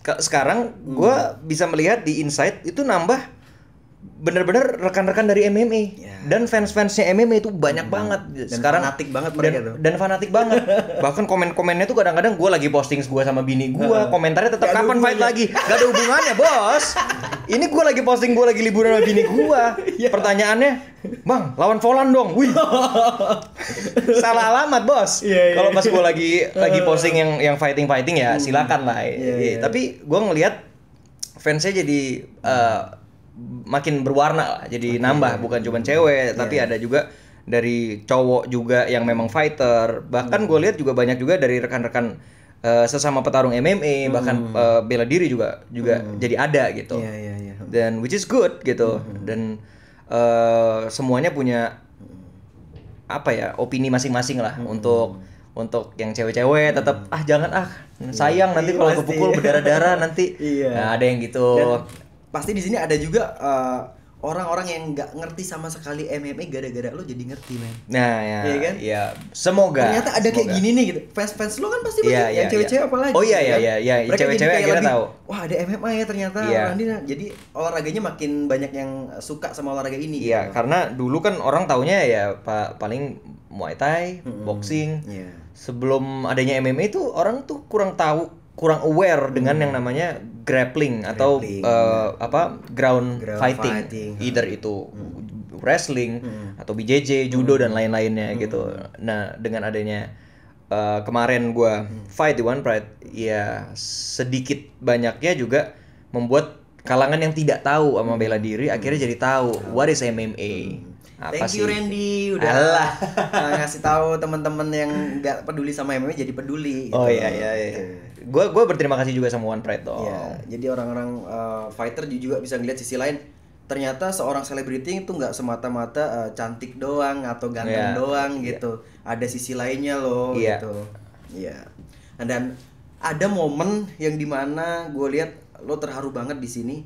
S1: kan. Sekarang gue hmm. bisa melihat di insight itu nambah benar-benar rekan-rekan dari MMA yeah. dan fans-fansnya MMA itu banyak hmm. banget dan sekarang fanatik banget mereka dan, dan fanatik banget bahkan komen-komennya tuh kadang-kadang gue lagi posting gue sama bini gue komentarnya tetap kapan fight lagi gak ada hubungannya bos ini gue lagi posting gue lagi liburan sama bini gue yeah. pertanyaannya bang lawan Volan dong wih salah alamat bos yeah, yeah. kalau pas gue iya. lagi lagi posting yang yang fighting fighting ya hmm. silakan lah yeah, yeah. tapi iya. gue ngelihat fansnya jadi uh, makin berwarna lah jadi okay. nambah bukan cuma cewek yeah. tapi ada juga dari cowok juga yang memang fighter bahkan hmm. gue lihat juga banyak juga dari rekan-rekan uh, sesama petarung MMA hmm. bahkan uh, bela diri juga juga hmm. jadi ada gitu yeah, yeah, yeah. dan which is good gitu hmm. dan uh, semuanya punya apa ya opini masing-masing lah hmm. untuk untuk yang cewek-cewek tetap hmm. ah jangan ah iya. sayang iya, nanti kalau kepukul berdarah-darah nanti iya. nah, ada yang gitu pasti di sini ada juga orang eh, orang-orang yang nggak ngerti sama sekali MMA gara-gara lo jadi ngerti men nah ya iya kan ya semoga ternyata ada semoga. kayak gini nih gitu fans fans lo kan pasti ya, ya, yang cewek-cewek ya. apalagi oh iya gitu iya, kan. iya iya ya. ya. cewek-cewek akhirnya lebih, tahu wah ada MMA ya ternyata ya. jadi olahraganya makin banyak yang suka sama olahraga ini iya gitu. karena dulu kan orang taunya ya pak paling muay thai mm -hmm. boxing yeah. sebelum adanya MMA itu orang tuh kurang tahu kurang aware dengan hmm. yang namanya grappling, grappling atau uh, eh, apa ground, ground fighting. fighting either itu hmm. wrestling hmm. atau BJJ judo hmm. dan lain-lainnya hmm. gitu nah dengan adanya uh, kemarin gue hmm. fight di One Pride ya sedikit banyaknya juga membuat kalangan yang tidak tahu sama hmm. bela diri hmm. akhirnya jadi tahu hmm. what is MMA hmm apa Thank sih? you Randy udah Alah. ngasih tahu teman-teman yang nggak peduli sama MMA jadi peduli. Gitu. Oh iya iya iya. Gue iya. gue berterima kasih juga sama One Pride dong. Yeah. jadi orang-orang uh, fighter juga bisa ngeliat sisi lain. Ternyata seorang selebriti itu nggak semata-mata uh, cantik doang atau ganteng yeah. doang iya. gitu. Yeah. Ada sisi lainnya loh yeah. gitu. Iya. Yeah. Dan ada momen yang dimana gue lihat lo terharu banget di sini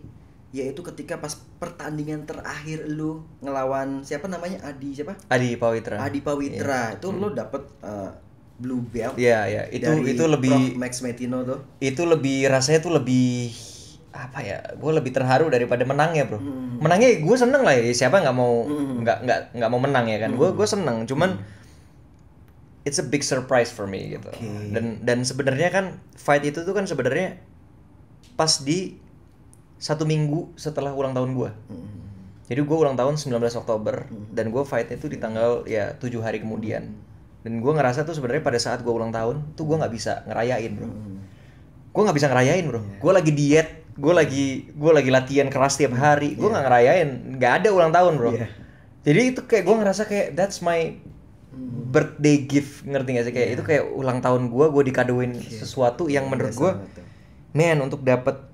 S1: yaitu ketika pas pertandingan terakhir lu ngelawan siapa namanya Adi siapa Adi Pawitra Adi Pawitra yeah. itu hmm. lu dapet uh, blue belt ya yeah, ya yeah. itu dari itu lebih Prof. Max Metino tuh itu lebih rasanya tuh lebih apa ya gue lebih terharu daripada menangnya bro hmm. menangnya gue seneng lah ya siapa nggak mau hmm. nggak hmm. nggak nggak mau menang ya kan gue hmm. gue seneng cuman hmm. it's a big surprise for me gitu okay. dan dan sebenarnya kan fight itu tuh kan sebenarnya pas di satu minggu setelah ulang tahun gue hmm. jadi gue ulang tahun 19 Oktober hmm. dan gue fightnya itu di tanggal ya tujuh hari kemudian dan gue ngerasa tuh sebenarnya pada saat gue ulang tahun tuh gue nggak bisa ngerayain bro hmm. gue nggak bisa ngerayain bro yeah. gue lagi diet gue lagi gue lagi latihan keras tiap hari gue iya. nggak yeah. ngerayain nggak ada ulang tahun bro yeah. jadi itu kayak gue ngerasa kayak that's my hmm. birthday gift ngerti gak sih kayak yeah. itu kayak ulang tahun gue gue dikadoin yeah. sesuatu yang menurut iya, gue man untuk dapat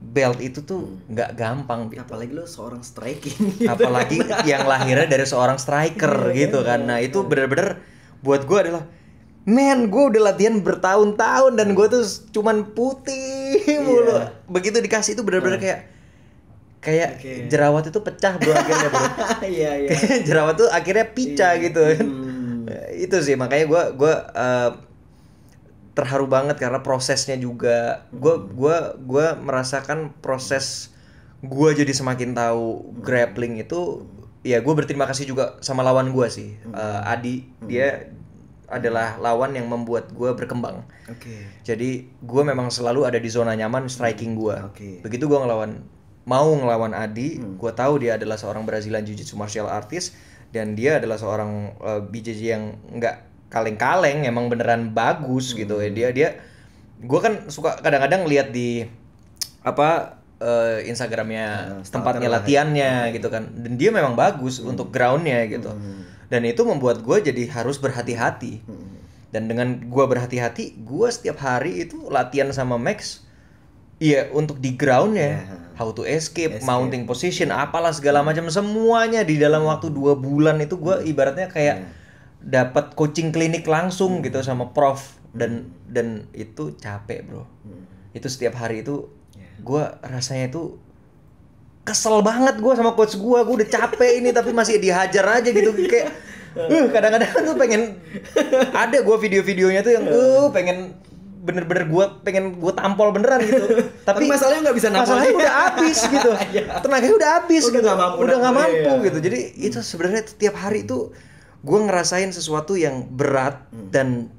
S1: belt itu tuh hmm. nggak hmm. gampang gitu. apalagi lo seorang striking gitu. apalagi yang lahirnya dari seorang striker iya, iya, gitu kan iya, nah itu bener-bener buat gue adalah men gue udah latihan bertahun-tahun dan gue tuh cuman putih yeah. mulu begitu dikasih itu bener-bener nah. kayak kayak okay. jerawat itu pecah bro akhirnya yeah, yeah. jerawat tuh akhirnya pica yeah. gitu kan. hmm. itu sih makanya gue gue uh, terharu banget karena prosesnya juga gue gua gua merasakan proses gue jadi semakin tahu grappling itu ya gue berterima kasih juga sama lawan gue sih uh, Adi hmm. dia adalah lawan yang membuat gue berkembang. Okay. Jadi gue memang selalu ada di zona nyaman striking gue. Okay. Begitu gue ngelawan mau ngelawan Adi, hmm. gue tahu dia adalah seorang Brazilian Jiu Jitsu martial artist dan dia adalah seorang uh, eh, BJJ yang nggak kaleng-kaleng emang beneran bagus gitu. hmm. gitu ya dia dia gue kan suka kadang-kadang lihat di apa uh, Instagramnya nah, tempatnya ya. latihannya hmm. gitu kan dan dia memang bagus hmm. untuk groundnya gitu hmm. dan itu membuat gue jadi harus berhati-hati hmm. dan dengan gue berhati-hati gue setiap hari itu latihan sama Max Iya untuk di groundnya, yeah. how to escape, escape, mounting position, hmm. apalah segala macam semuanya di dalam hmm. waktu dua bulan itu gue ibaratnya kayak yeah dapat coaching klinik langsung hmm. gitu sama prof dan dan itu capek bro hmm. itu setiap hari itu yeah. gue rasanya itu kesel banget gue sama coach gue gue udah capek ini tapi masih dihajar aja gitu kayak uh, kadang-kadang tuh pengen ada gue video-videonya tuh yang uh, pengen bener-bener gue pengen gue tampol beneran gitu tapi, tapi masalahnya nggak bisa nampol masalahnya udah habis gitu tenaganya udah habis udah oh, gitu. gitu. gak mampu udah nggak mampu iya. gitu jadi itu sebenarnya setiap hari itu gue ngerasain sesuatu yang berat hmm. dan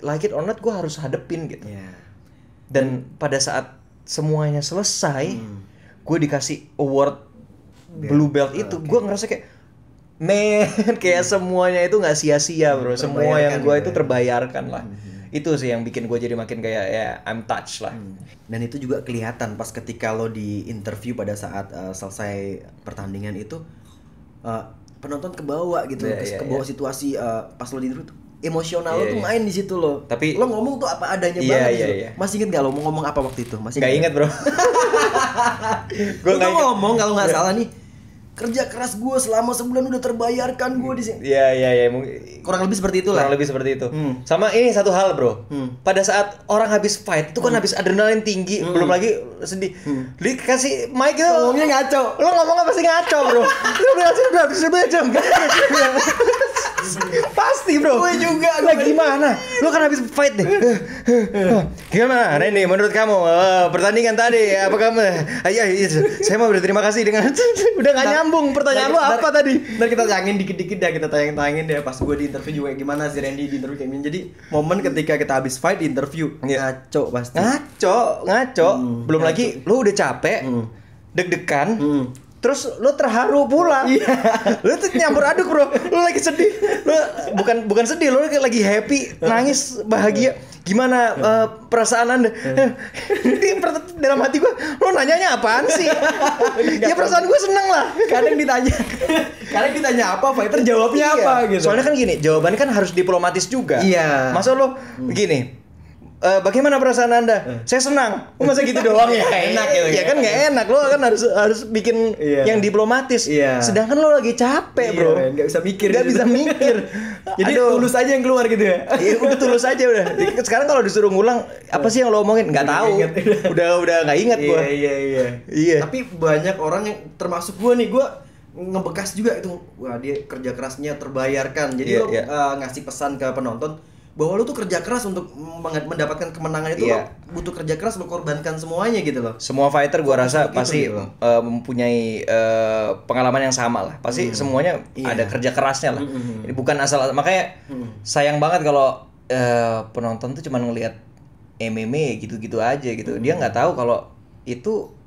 S1: like it or not gue harus hadepin gitu yeah. dan pada saat semuanya selesai hmm. gue dikasih award yeah. blue belt itu ah, okay. gue ngerasa kayak man kayak hmm. semuanya itu nggak sia-sia bro semua yang gitu gue ya. itu terbayarkan lah hmm. itu sih yang bikin gue jadi makin kayak ya yeah, I'm touched lah hmm. dan itu juga kelihatan pas ketika lo di interview pada saat uh, selesai pertandingan itu uh, penonton kebawa gitu yeah, iya, terus yeah, kebawa yeah. situasi uh, pas lo di interview tuh emosional yeah, lo iya, tuh iya. main di situ lo tapi lo ngomong tuh apa adanya yeah, banget yeah, gitu. masih inget gak lo mau ngomong apa waktu itu masih gak inget, inget bro gue ngomong kalau nggak salah nih kerja keras gue selama sebulan udah terbayarkan gue di sini. Iya iya iya. Kurang lebih seperti itu lah. Kurang lebih seperti itu. Hmm. Sama ini satu hal bro. Hmm. Pada saat orang habis fight itu kan hmm. habis adrenalin tinggi, hmm. belum lagi sedih. Hmm. kasih mic itu ngomongnya ngaco. Lo ngomongnya pasti ngaco bro. Lo udah sih udah bisa belajar pasti bro gue juga gue gimana lu kan habis fight deh eh, gimana ini menurut kamu uh, pertandingan tadi apa kamu ayo, ayo saya mau berterima kasih dengan udah gak nyaman nah, nyambung pertanyaan lu apa tadi ntar kita tayangin dikit-dikit ya kita tayang-tayangin deh pas gue di interview juga gimana si Randy di interview kayak gini jadi momen ketika kita habis fight di interview yeah. ngaco pasti ngaco ngaco hmm, belum ngaco. lagi lu udah capek hmm. deg-degan hmm. Terus lu terharu pula. Iya. lu tuh nyampur aduk, Bro. Lu lagi sedih. Lu bukan bukan sedih, lu lagi happy, nah. nangis, bahagia gimana uh, perasaan anda di eh. dalam hati gue lo nanyanya apaan sih ya perasaan gue seneng lah kadang ditanya kadang ditanya apa fighter jawabnya iya. apa gitu soalnya kan gini jawabannya kan harus diplomatis juga iya masa lo hmm. gini e, bagaimana perasaan anda? Hmm. Saya senang. Oh, masa gitu doang ya? enak gitu. Iya ya kan nggak enak. Lo kan harus harus bikin yeah. yang diplomatis. Yeah. Sedangkan lo lagi capek, iya, bro. Nggak bisa mikir. Nggak gitu. bisa mikir. Jadi Aduh. tulus aja yang keluar gitu ya? Iya udah tulus aja udah. Sekarang kalau disuruh ngulang, apa sih yang lo omongin? Nggak tahu. udah udah nggak ingat gue. Iya, iya iya iya. Tapi banyak orang yang termasuk gue nih gue ngebekas juga itu. Wah dia kerja kerasnya terbayarkan. Jadi yeah, lo yeah. Uh, ngasih pesan ke penonton bahwa lu tuh kerja keras untuk mendapatkan kemenangan itu yeah. lo butuh kerja keras lo korbankan semuanya gitu loh semua fighter gua rasa pasti gitu. uh, mempunyai uh, pengalaman yang sama lah pasti mm. semuanya yeah. ada kerja kerasnya lah hmm. ini bukan asal makanya mm. sayang banget kalau uh, penonton tuh cuma ngelihat MMA gitu-gitu aja gitu mm. dia nggak tahu kalau itu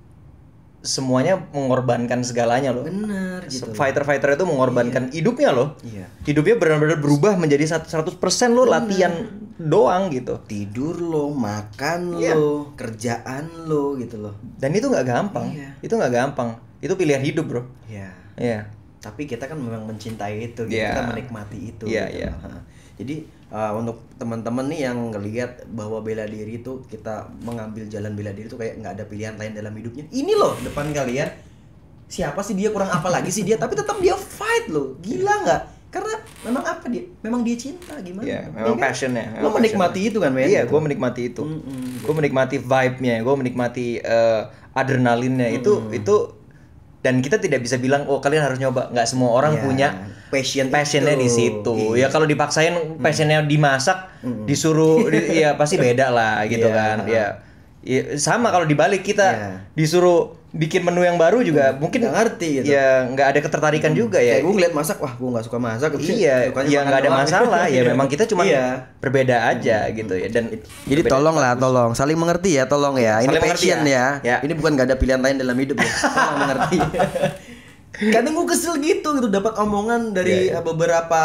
S1: semuanya mengorbankan segalanya loh. Benar gitu. Fighter-fighter itu mengorbankan iya. hidupnya loh. Iya. Hidupnya benar-benar berubah menjadi 100% lo Bener. latihan doang gitu. Tidur lo, makan iya. lo, kerjaan lo gitu loh. Dan itu nggak gampang. Iya. Itu nggak gampang. Itu pilihan hidup, Bro. Iya. Iya. Tapi kita kan memang mencintai itu, gitu. Iya. kita menikmati itu. Iya, gitu. iya. Yeah. Jadi uh, untuk teman-teman nih yang ngelihat bahwa bela diri itu kita mengambil jalan bela diri itu kayak nggak ada pilihan lain dalam hidupnya ini loh depan kalian siapa sih dia kurang apa lagi sih dia tapi tetap dia fight loh gila nggak karena memang apa dia memang dia cinta gimana yeah, ya memang ya, kan? passionnya memang lo menikmati itu kan men iya gitu. gue menikmati itu mm -hmm. gue menikmati vibe nya gue menikmati uh, adrenalinnya mm -hmm. itu itu dan kita tidak bisa bilang oh kalian harus nyoba nggak semua orang yeah. punya passion passionnya di situ iya. ya kalau dipaksain passionnya dimasak mm. disuruh di, ya pasti beda lah gitu yeah. kan ya Ya, sama kalau dibalik kita yeah. disuruh bikin menu yang baru juga hmm, mungkin nggak ngerti gitu. ya nggak ada ketertarikan hmm. juga ya gue ngeliat masak wah gue nggak suka masak iya ya nggak ada doang. masalah ya iya. memang kita cuma iya. berbeda aja hmm. gitu ya dan jadi tolong lah tolong saling mengerti ya tolong ya ini saling passion ya. Ya. ya ini bukan nggak ada pilihan lain dalam hidup ya tolong mengerti kadang gue kesel gitu gitu dapat omongan dari yeah, iya, iya. yeah. beberapa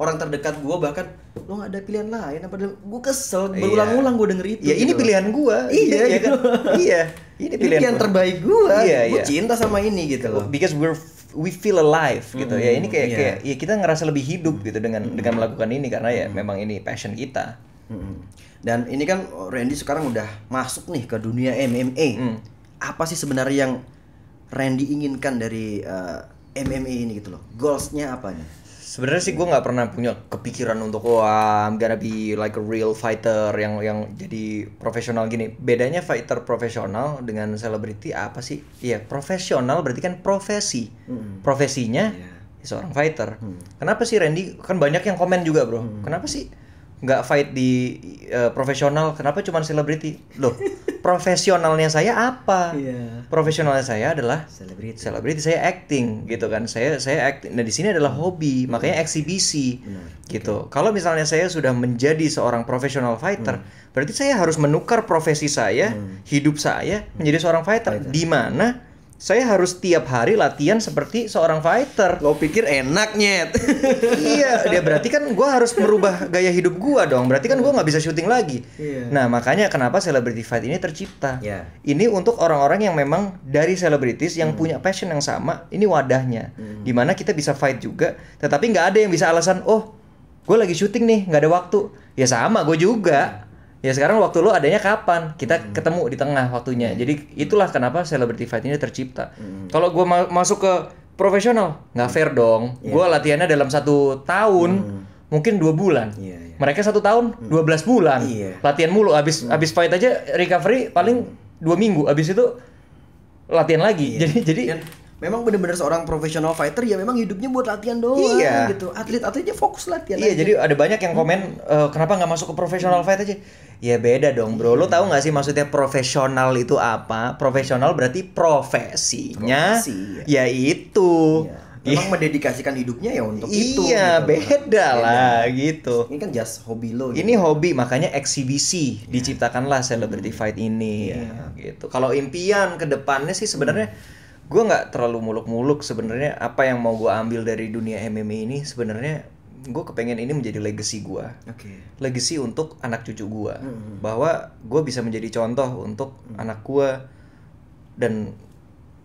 S1: orang terdekat gue bahkan lo gak ada pilihan lain apa gue kesel iya. berulang-ulang gue denger itu ya gitu. ini pilihan gue iya iya gitu kan? iya
S2: ini pilihan, pilihan terbaik
S1: gue iya, gue iya. cinta sama ini gitu loh because we're we feel alive gitu mm, ya ini kayak yeah. kayak ya kita ngerasa lebih hidup gitu dengan mm. dengan melakukan ini karena ya mm. memang ini passion kita mm. dan ini kan oh, Randy sekarang udah masuk nih ke dunia MMA mm. apa sih sebenarnya yang Randy inginkan dari uh, eh, MMA ini gitu loh? Goalsnya apa nih? Sebenarnya sih gue nggak pernah punya kepikiran untuk wah I'm gonna be like a real fighter yang yang jadi profesional gini. Bedanya fighter profesional dengan selebriti apa sih? Iya profesional berarti kan profesi, hmm. profesinya yeah. seorang fighter. Hmm. Kenapa sih Randy? Kan banyak yang komen juga bro. Hmm. Kenapa sih? nggak fight di uh, profesional kenapa cuma selebriti loh profesionalnya saya apa yeah. profesionalnya saya adalah selebriti selebriti saya acting gitu kan saya saya acting nah di sini adalah hmm. hobi Benar. makanya eksibisi Benar. gitu okay. kalau misalnya saya sudah menjadi seorang profesional fighter hmm. berarti saya harus menukar profesi saya hmm. hidup saya hmm. menjadi seorang fighter, fighter. di mana saya harus tiap hari latihan seperti seorang fighter. Lo pikir enaknya. iya, dia berarti kan gue harus merubah gaya hidup gue dong. Berarti kan gue nggak bisa syuting lagi. Yeah. Nah makanya kenapa celebrity fight ini tercipta. Yeah. Ini untuk orang-orang yang memang dari selebritis yang hmm. punya passion yang sama. Ini wadahnya, hmm. dimana kita bisa fight juga. Tetapi nggak ada yang bisa alasan, oh gue lagi syuting nih, nggak ada waktu. Ya sama, gue juga. Yeah Ya sekarang waktu lu adanya kapan? Kita hmm. ketemu di tengah waktunya. Hmm. Jadi itulah kenapa celebrity fight ini tercipta. Hmm. Kalau gua ma masuk ke profesional, nggak hmm. fair dong. Yeah. Gua latihannya dalam satu tahun. Hmm mungkin dua bulan. yeah, yeah. Mereka satu tahun, hmm. dua belas bulan. yeah. Latihan mulu, abis hmm. abis fight aja recovery paling dua minggu. Abis itu latihan lagi. yeah. Jadi jadi yeah. memang benar-benar seorang profesional fighter ya memang hidupnya buat latihan doang iya. gitu. Atlet atletnya fokus latihan. Iya, aja. jadi ada banyak yang komen hmm. e, kenapa nggak masuk ke profesional hmm. fight aja? Ya beda dong bro. Lo iya. tau gak sih maksudnya profesional itu apa? Profesional berarti profesinya Profesi, iya. yaitu ya. Iya. Memang iya. mendedikasikan hidupnya ya untuk iya, itu. Iya, gitu. beda lah lah gitu. Ini kan just hobi lo. Gitu. Ini hobi, makanya eksibisi yeah. diciptakanlah Celebrity Fight ini ya, gitu. Kalau impian ke depannya sih sebenarnya hmm gue nggak terlalu muluk-muluk sebenarnya apa yang mau gue ambil dari dunia MMA ini sebenarnya gue kepengen ini menjadi legacy gue, okay. legacy untuk anak cucu gue, hmm, hmm bahwa gue bisa menjadi contoh untuk hmm anak gue dan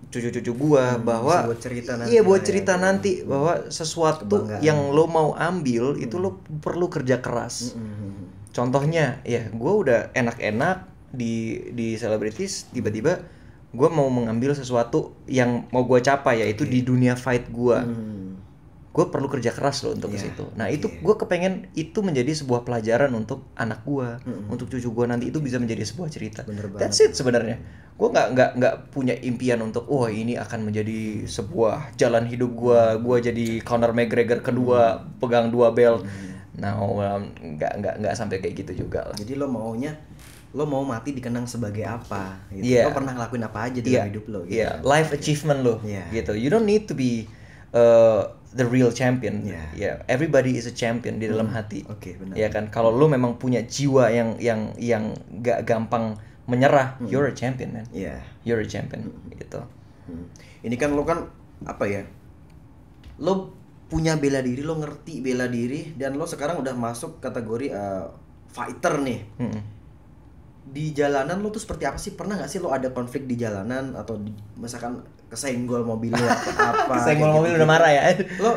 S1: cucu-cucu gue hmm, bahwa buat cerita nanti iya buat ya. cerita ya, nanti bahwa sesuatu Kebanggaan. yang lo mau ambil itu lo hmm. perlu kerja keras hmm. hmm contohnya ya gue udah enak-enak di di selebritis tiba-tiba gue mau mengambil sesuatu yang mau gue capai yaitu okay. di dunia fight gue hmm gue perlu kerja keras loh untuk yeah. ke iya, situ. Nah iya. itu yeah. gue kepengen itu menjadi sebuah pelajaran untuk anak gue, mm -hmm. untuk cucu gue nanti itu bisa menjadi sebuah cerita. That's it sebenarnya. Gue nggak nggak nggak punya impian untuk, wah oh, ini akan menjadi sebuah jalan hidup gue. Gue jadi Conor McGregor kedua, mm -hmm. pegang dua belt. Mm -hmm. Nah, um, nggak nggak nggak sampai kayak gitu juga lah. Jadi lo maunya lo mau mati dikenang sebagai apa gitu. Yeah. Lo pernah ngelakuin apa aja dalam yeah. hidup lo gitu. Yeah. Life iya. achievement lo yeah. gitu. You don't need to be uh, the real champion. Yeah. yeah. Everybody is a champion di dalam hmm. hati. Oke, okay, benar. Ya kan? Kalau lu memang punya jiwa yang yang yang gak gampang menyerah, hmm. you're a champion, man. Yeah. You're a champion. Hmm. Gitu. Hmm. Ini kan lu kan apa ya? Lu punya bela diri, lo ngerti bela diri, dan lo sekarang udah masuk kategori uh, fighter nih. Hmm. Di jalanan lo tuh seperti apa sih? Pernah gak sih lo ada konflik di jalanan atau di, misalkan kesenggol mobil lu apa kesenggol gitu, mobil gitu. udah marah ya lo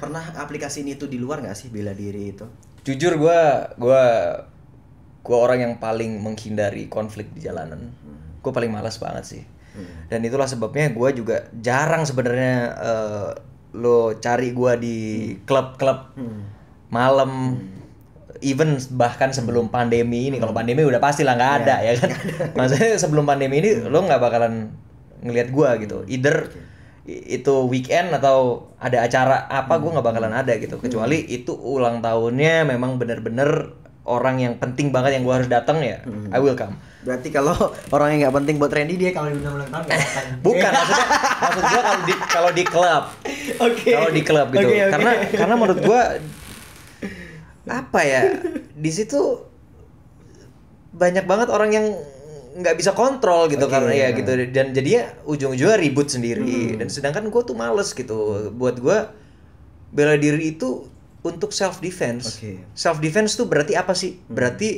S1: pernah aplikasi ini tuh di luar nggak sih bela diri itu jujur gue gue gue orang yang paling menghindari konflik di jalanan hmm. gue paling malas banget sih hmm. dan itulah sebabnya gue juga jarang sebenarnya uh, lo cari gue di hmm. klub-klub hmm. malam hmm even bahkan sebelum hmm. pandemi ini hmm. kalau pandemi udah pasti lah nggak iya, ada yeah. ya kan maksudnya sebelum pandemi ini hmm. lo nggak bakalan ngelihat gue gitu either itu weekend atau ada acara apa hmm. gue nggak bakalan ada gitu hmm. kecuali hmm. itu ulang tahunnya memang bener-bener orang yang penting banget yang gue harus datang ya hmm. I will come berarti kalau orang yang nggak penting buat Randy dia kalau diundang ulang tahun bukan maksudnya maksud gue kalau di kalau di klub okay. kalau di klub gitu okay, okay. karena karena menurut gue apa ya di situ banyak banget orang yang nggak bisa kontrol gitu okay, karena ya nah. gitu dan jadinya ujung-ujungnya ribut sendiri hmm. dan sedangkan gue tuh males gitu buat gue bela diri itu untuk self defense okay. self defense tuh berarti apa sih hmm. berarti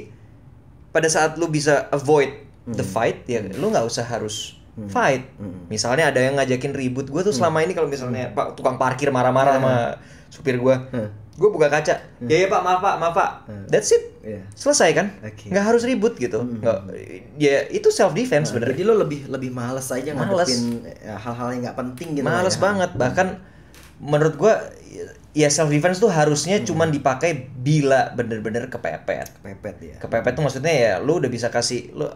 S1: pada saat lu bisa avoid hmm. the fight ya hmm. lu nggak usah harus hmm. fight. Hmm. Misalnya ada yang ngajakin ribut, gue tuh hmm. selama hmm. ini kalau misalnya hmm. pak tukang parkir marah-marah hmm. sama supir gue, hmm gue buka kaca hmm. ya ya pak maaf pak maaf pak hmm. that's it yeah. selesai kan okay. nggak harus ribut gitu hmm. gak, ya itu self defense nah, hmm. bener jadi lo lebih lebih malas aja ngadepin eh, hal-hal yang nggak penting gitu malas ya. banget bahkan hmm. menurut gue ya self defense tuh harusnya hmm. cuman dipakai bila bener-bener kepepet kepepet ya kepepet tuh maksudnya ya lo udah bisa kasih lo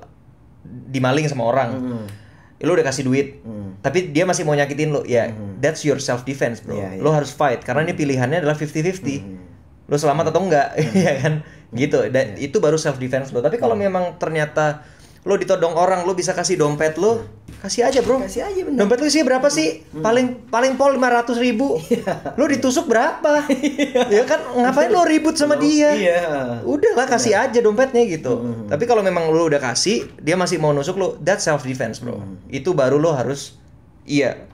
S1: dimaling sama orang hmm Ya lu udah kasih duit, mm. tapi dia masih mau nyakitin lu, ya mm. that's your self defense bro. Yeah, yeah. Lu harus fight karena ini hmm. pilihannya adalah 50-50. Hmm. Lu selamat atau enggak, ya hmm. kan? Gitu. Dan ya. itu baru self defense lo. Tapi kalau hmm. memang ternyata lo ditodong orang lo bisa kasih dompet lo hmm. kasih aja bro kasih aja bener. dompet lo sih berapa sih hmm. paling paling pol lima ratus ribu iya. lo ditusuk berapa iya. ya kan ngapain lo ribut sama dia iya. udah lah iya. kasih yeah. aja dompetnya gitu hmm. tapi kalau memang lo udah kasih dia masih mau nusuk lo that self defense bro hmm. itu baru lo harus iya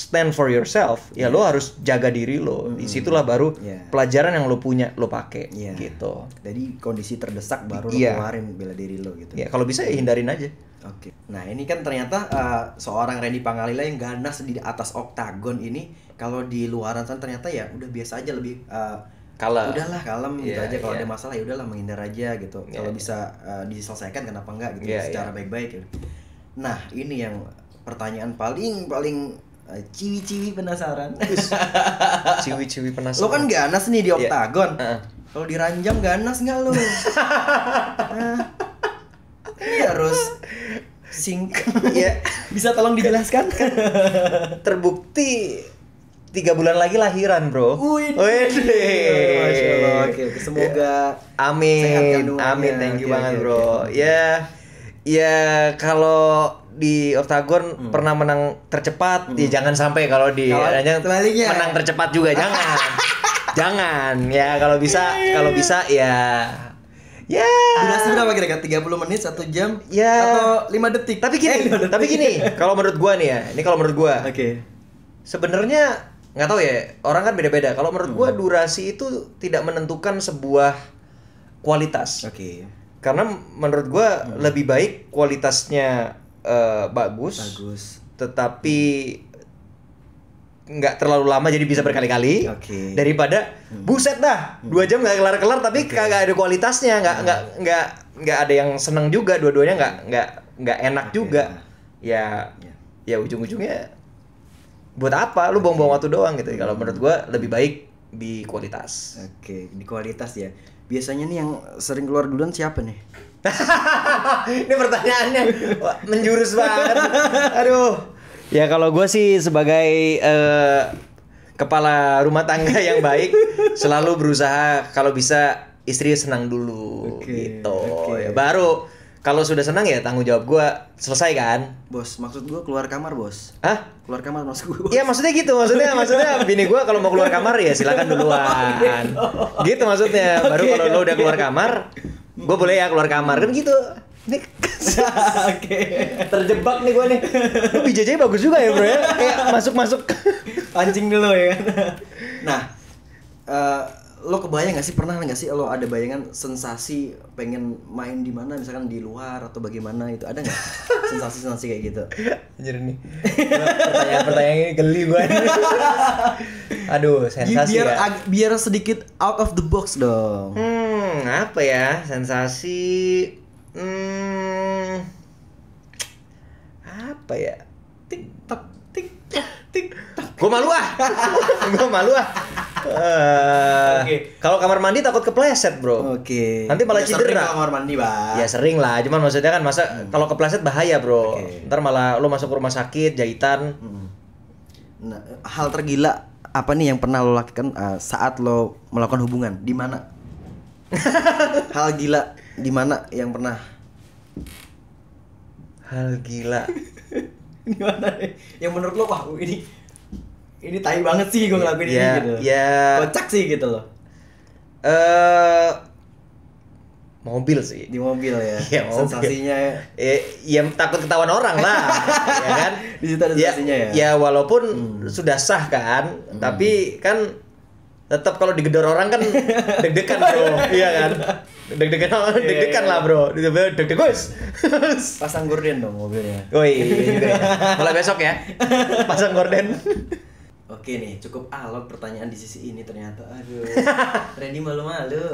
S1: stand for yourself ya yeah. lo harus jaga diri lo hmm. disitulah baru yeah. pelajaran yang lo punya lo pakai yeah. gitu jadi kondisi terdesak baru yeah. lo iya. keluarin bela diri lo gitu yeah. kalau bisa ya hindarin aja oke okay. nah ini kan ternyata uh, seorang Randy Pangalila yang ganas di atas oktagon ini kalau di luaran sana ternyata ya udah biasa aja lebih uh, kalem udahlah kalem yeah, gitu iya, aja kalau yeah. ada masalah ya udahlah menghindar aja gitu iya, kalau yeah. bisa uh, diselesaikan kenapa enggak gitu yeah, secara baik-baik yeah. gitu. nah ini yang pertanyaan paling paling Eh, ciwi-ciwi penasaran ciwi-ciwi penasaran lo kan ganas nih di iya. oktagon yeah. uh kalau diranjam ganas nggak lo nah, ini harus singkat Iya. bisa tolong dijelaskan kan terbukti tiga bulan lagi lahiran bro. Wih, masya Allah. Oke, semoga. Amin, kan, amin. Ya, Thank you okay, banget okay, bro. Okay. Ya, ya kalau di Octagon hmm. pernah menang tercepat, ya, hmm. ya jangan sampai kalau di ya, menang tercepat juga jangan. jangan ya kalau bisa kalau bisa ya Ya. Yeah. Durasi berapa kira-kira? 30 menit, satu jam? Ya. Yeah. Atau 5 detik? Tapi gini, eh, detik. tapi gini, kalau menurut gua nih ya, ini kalau menurut gua. Oke. Okay. Sebenarnya nggak tahu ya, orang kan beda-beda. Kalau menurut gua hmm. durasi itu tidak menentukan sebuah kualitas. Oke. Okay. Karena menurut gua hmm. lebih baik kualitasnya Eh, bagus, bagus, tetapi nggak terlalu lama jadi bisa berkali-kali okay. daripada hmm. buset dah hmm. dua jam nggak kelar-kelar tapi okay. kagak ada kualitasnya nggak hmm. nggak hmm. nggak nggak ada yang seneng juga dua-duanya nggak hmm. nggak nggak enak okay. juga ya yeah. ya ujung-ujungnya buat apa lu okay. buang-buang waktu doang gitu kalau menurut gua lebih baik di kualitas oke okay. di kualitas ya biasanya nih yang sering keluar duluan siapa nih Ini pertanyaannya menjurus banget. Aduh. Ya kalau gue sih sebagai uh, kepala rumah tangga yang baik selalu berusaha kalau bisa istri senang dulu okay, gitu. Okay. Ya, baru kalau sudah senang ya tanggung jawab gue selesai kan bos maksud gue keluar kamar bos Hah? keluar kamar maksud gue iya maksudnya gitu maksudnya maksudnya bini gue kalau mau keluar kamar ya silakan duluan oh, iya. gitu maksudnya baru kalau lo udah keluar kamar gue boleh ya keluar kamar kan gitu Oke. Terjebak nih gue nih. Lu bijajanya bagus juga ya bro ya. Kayak masuk-masuk. Pancing dulu ya kan. Nah. Uh, lo kebayang gak sih pernah gak sih lo ada bayangan sensasi pengen main di mana misalkan di luar atau bagaimana itu ada nggak sensasi-sensasi kayak gitu anjir nih pertanyaan-pertanyaan ini geli gue aduh sensasi biar ya. biar sedikit out of the box dong hmm apa ya sensasi hmm apa ya tik tok tik tok tik tok gue malu ah gue malu ah Eh, Oke. Kalau kamar mandi takut kepleset, Bro. Oke. Okay. Nanti malah ya, cedera. Sering kamar mandi, Bang. Ya sering lah, cuman maksudnya kan masa hmm. kalau kepleset bahaya, Bro. Okay. Ntar malah lu masuk rumah sakit, jahitan. Hmm. Nah, hal tergila apa nih yang pernah lo lakukan uh, saat lo melakukan hubungan? Di mana? hal gila di mana yang pernah? Hal gila. di mana? Yang menurut lo wah ini ini tai banget sih gue iya, ngelakuin yeah, ini iya, gitu yeah. kocak sih gitu loh eh uh, mobil sih di mobil ya, Yeah, mobil. sensasinya ya, eh, ya takut ketahuan orang lah ya kan di situ ada ya, sensasinya ya ya walaupun hmm. sudah sah kan hmm. tapi kan tetap kalau digedor orang kan deg-degan bro iya kan deg-degan yeah, iya, deg-degan yeah. lah bro deg-deg guys pasang gorden dong mobilnya oh iya, iya mulai ya. besok ya pasang gorden Oke nih, cukup alot pertanyaan di sisi ini ternyata. Aduh. Randy malu-malu.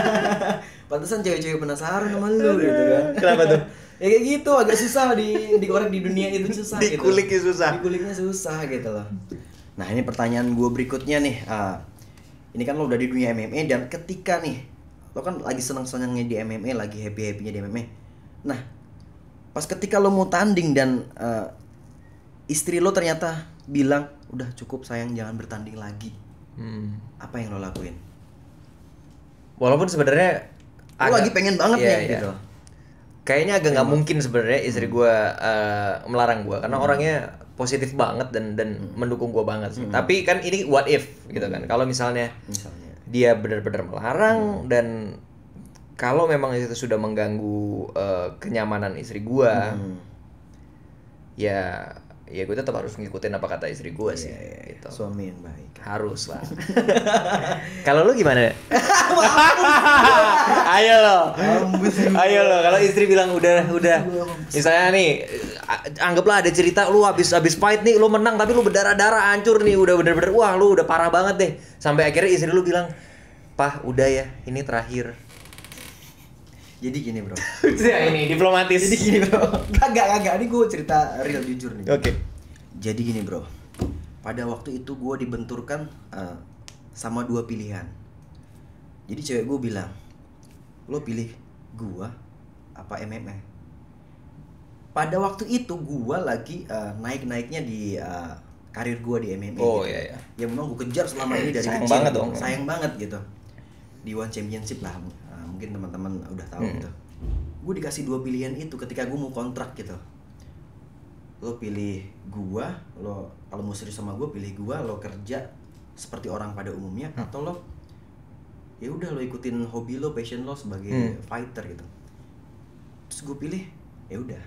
S1: Pantesan cewek-cewek penasaran sama lu gitu kan. Kenapa tuh? ya kayak gitu agak susah di korek di dunia itu susah gitu. Dikuliknya gitu. susah. Dikuliknya susah gitu loh. Nah, ini pertanyaan gue berikutnya nih. Uh, ini kan lo udah di dunia MMA dan ketika nih lo kan lagi senang-senangnya di MMA, lagi happy-happynya di MMA. Nah, pas ketika lo mau tanding dan uh, istri lo ternyata bilang udah cukup sayang jangan bertanding lagi hmm. apa yang lo lakuin walaupun sebenarnya
S2: aku lagi pengen banget iya, nih iya. gitu
S1: kayaknya agak nggak mungkin sebenarnya istri hmm. gue uh, melarang gue karena hmm. orangnya positif banget dan dan hmm. mendukung gue banget hmm. tapi kan ini what if gitu kan hmm. kalau misalnya, misalnya. dia benar-benar melarang hmm. dan kalau memang itu sudah mengganggu uh, kenyamanan istri gue hmm. ya ya gue tetap harus ngikutin apa kata istri gue sih yeah, iya, iya. gitu. suami yang baik harus lah kalau lu gimana ayo lo ayo lo kalau istri bilang udah udah misalnya nih anggaplah ada cerita lu habis habis fight nih lu menang tapi lu berdarah darah hancur nih udah bener-bener wah lu udah parah banget deh sampai akhirnya istri lu bilang pah udah ya ini terakhir jadi gini bro. ya ini diplomatis. Jadi gini bro. Kagak kagak. Ini gue cerita real jujur nih. Oke. Okay. Jadi gini bro. Pada waktu itu gue dibenturkan uh, sama dua pilihan. Jadi cewek gue bilang, lo pilih gue apa MMA? Pada waktu itu gue lagi uh, eh, naik naiknya di uh, karir gue di MMA. Oh gitu. iya iya. Ya memang gue kejar selama ini dari sayang kecil. Sayang banget gitu. dong. Sayang banget gitu. Di One Championship lah mungkin teman-teman udah tahu hmm. gitu gue dikasih dua pilihan itu ketika gue mau kontrak gitu lo pilih gua lo kalau mau serius sama gue pilih gua lo kerja seperti orang pada umumnya hmm. atau lo ya udah lo ikutin hobi lo passion lo sebagai hmm. fighter gitu terus gue pilih ya udah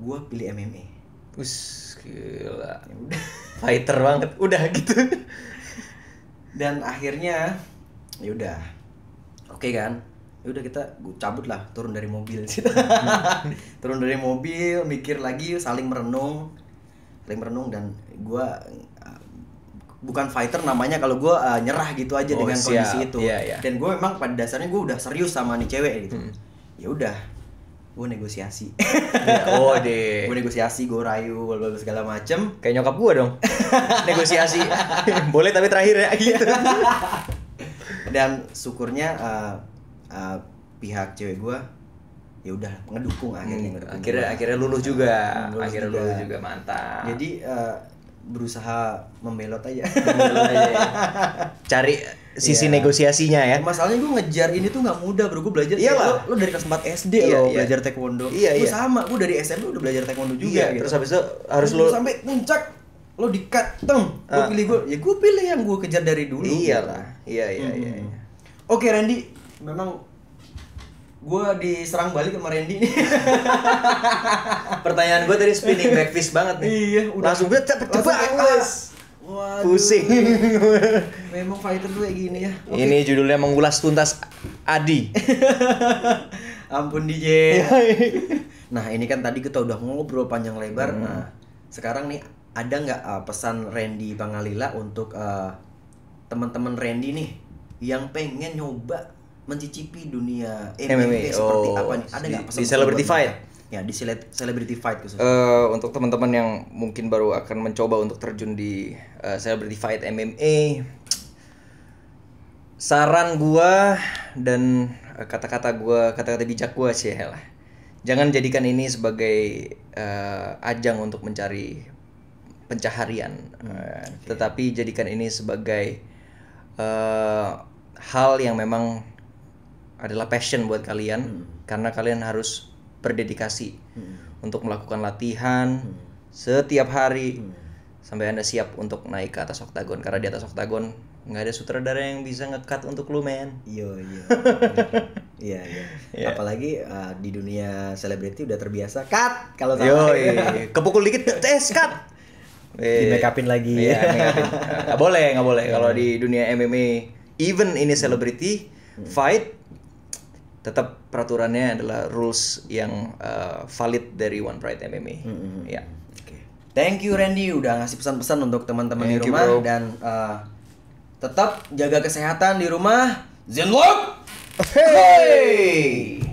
S1: Gua pilih MMA us gila ya udah. fighter banget udah gitu dan akhirnya ya udah oke okay kan ya udah kita cabut lah turun dari mobil turun dari mobil mikir lagi saling merenung saling merenung dan gue eh, bukan fighter namanya kalau gue uh, nyerah gitu aja oh, dengan siap. kondisi itu yeah, yeah. dan gue memang pada dasarnya gue udah serius sama nih cewek gitu hmm. ya udah gue negosiasi iya, oh deh gue negosiasi gue rayu berbagai segala macem kayak nyokap gue dong negosiasi boleh tapi terakhir ya gitu dan syukurnya uh, uh, pihak cewek gue ya udah ngedukung akhirnya hmm, ngedukung akhirnya gua. akhirnya luluh juga luluh akhirnya juga. luluh juga mantap jadi uh, berusaha membelot aja, membelot aja ya. cari sisi yeah. negosiasinya ya masalahnya gue ngejar ini tuh nggak mudah bro gue belajar iya lo, lo dari kelas 4 SD iya, lo iya. belajar taekwondo iya, gue iya. sama gue dari SMP udah belajar taekwondo juga iya, gitu. terus habis itu harus lo sampai puncak lo dikat teng lo ah. pilih gue ya gue pilih yang gue kejar dari dulu iyalah gitu. Iya iya iya. Hmm. Oke Randy, memang gue diserang balik sama Randy nih. Pertanyaan gue tadi spinning back fist banget nih. Iya, udah. Langsung gue cepet cepet Waduh. Pusing. memang fighter tuh kayak gini ya. Okay. Ini judulnya mengulas tuntas Adi. Ampun DJ. nah ini kan tadi kita udah ngobrol panjang lebar. Hmm. Nah sekarang nih ada nggak uh, pesan Randy Pangalila untuk uh, teman-teman Randy nih yang pengen nyoba mencicipi dunia MMA, MMA. seperti oh, apa nih? Ada nggak pesan? Di Celebrity Fight. Ya, di Celebrity Fight khususnya. Uh, eh, untuk teman-teman yang mungkin baru akan mencoba untuk terjun di uh, Celebrity Fight MMA, saran gua dan eh, kata-kata gua, kata-kata bijak gua sih ya lah. Jangan jadikan ini sebagai uh, ajang untuk mencari pencaharian, hmm, okay. tetapi jadikan ini sebagai uh, hal yang memang adalah passion buat kalian hmm. karena kalian harus berdedikasi hmm. untuk melakukan latihan hmm. setiap hari hmm. sampai anda siap untuk naik ke atas oktagon karena di atas oktagon nggak ada sutradara yang bisa ngekat untuk lu men iya iya iya apalagi uh, di dunia selebriti udah terbiasa cut kalau salah yo iya, iya. kepukul dikit tes cut Iya. di make upin lagi ya make nggak boleh nggak boleh kalau iya. di dunia MMA even ini selebriti hmm. fight tetap peraturannya adalah rules yang uh, valid dari One Pride MMA mm -hmm. ya yeah. okay. thank you Randy udah ngasih pesan-pesan untuk teman-teman di rumah you, dan uh, tetap jaga kesehatan di rumah Zenlock hey! hey!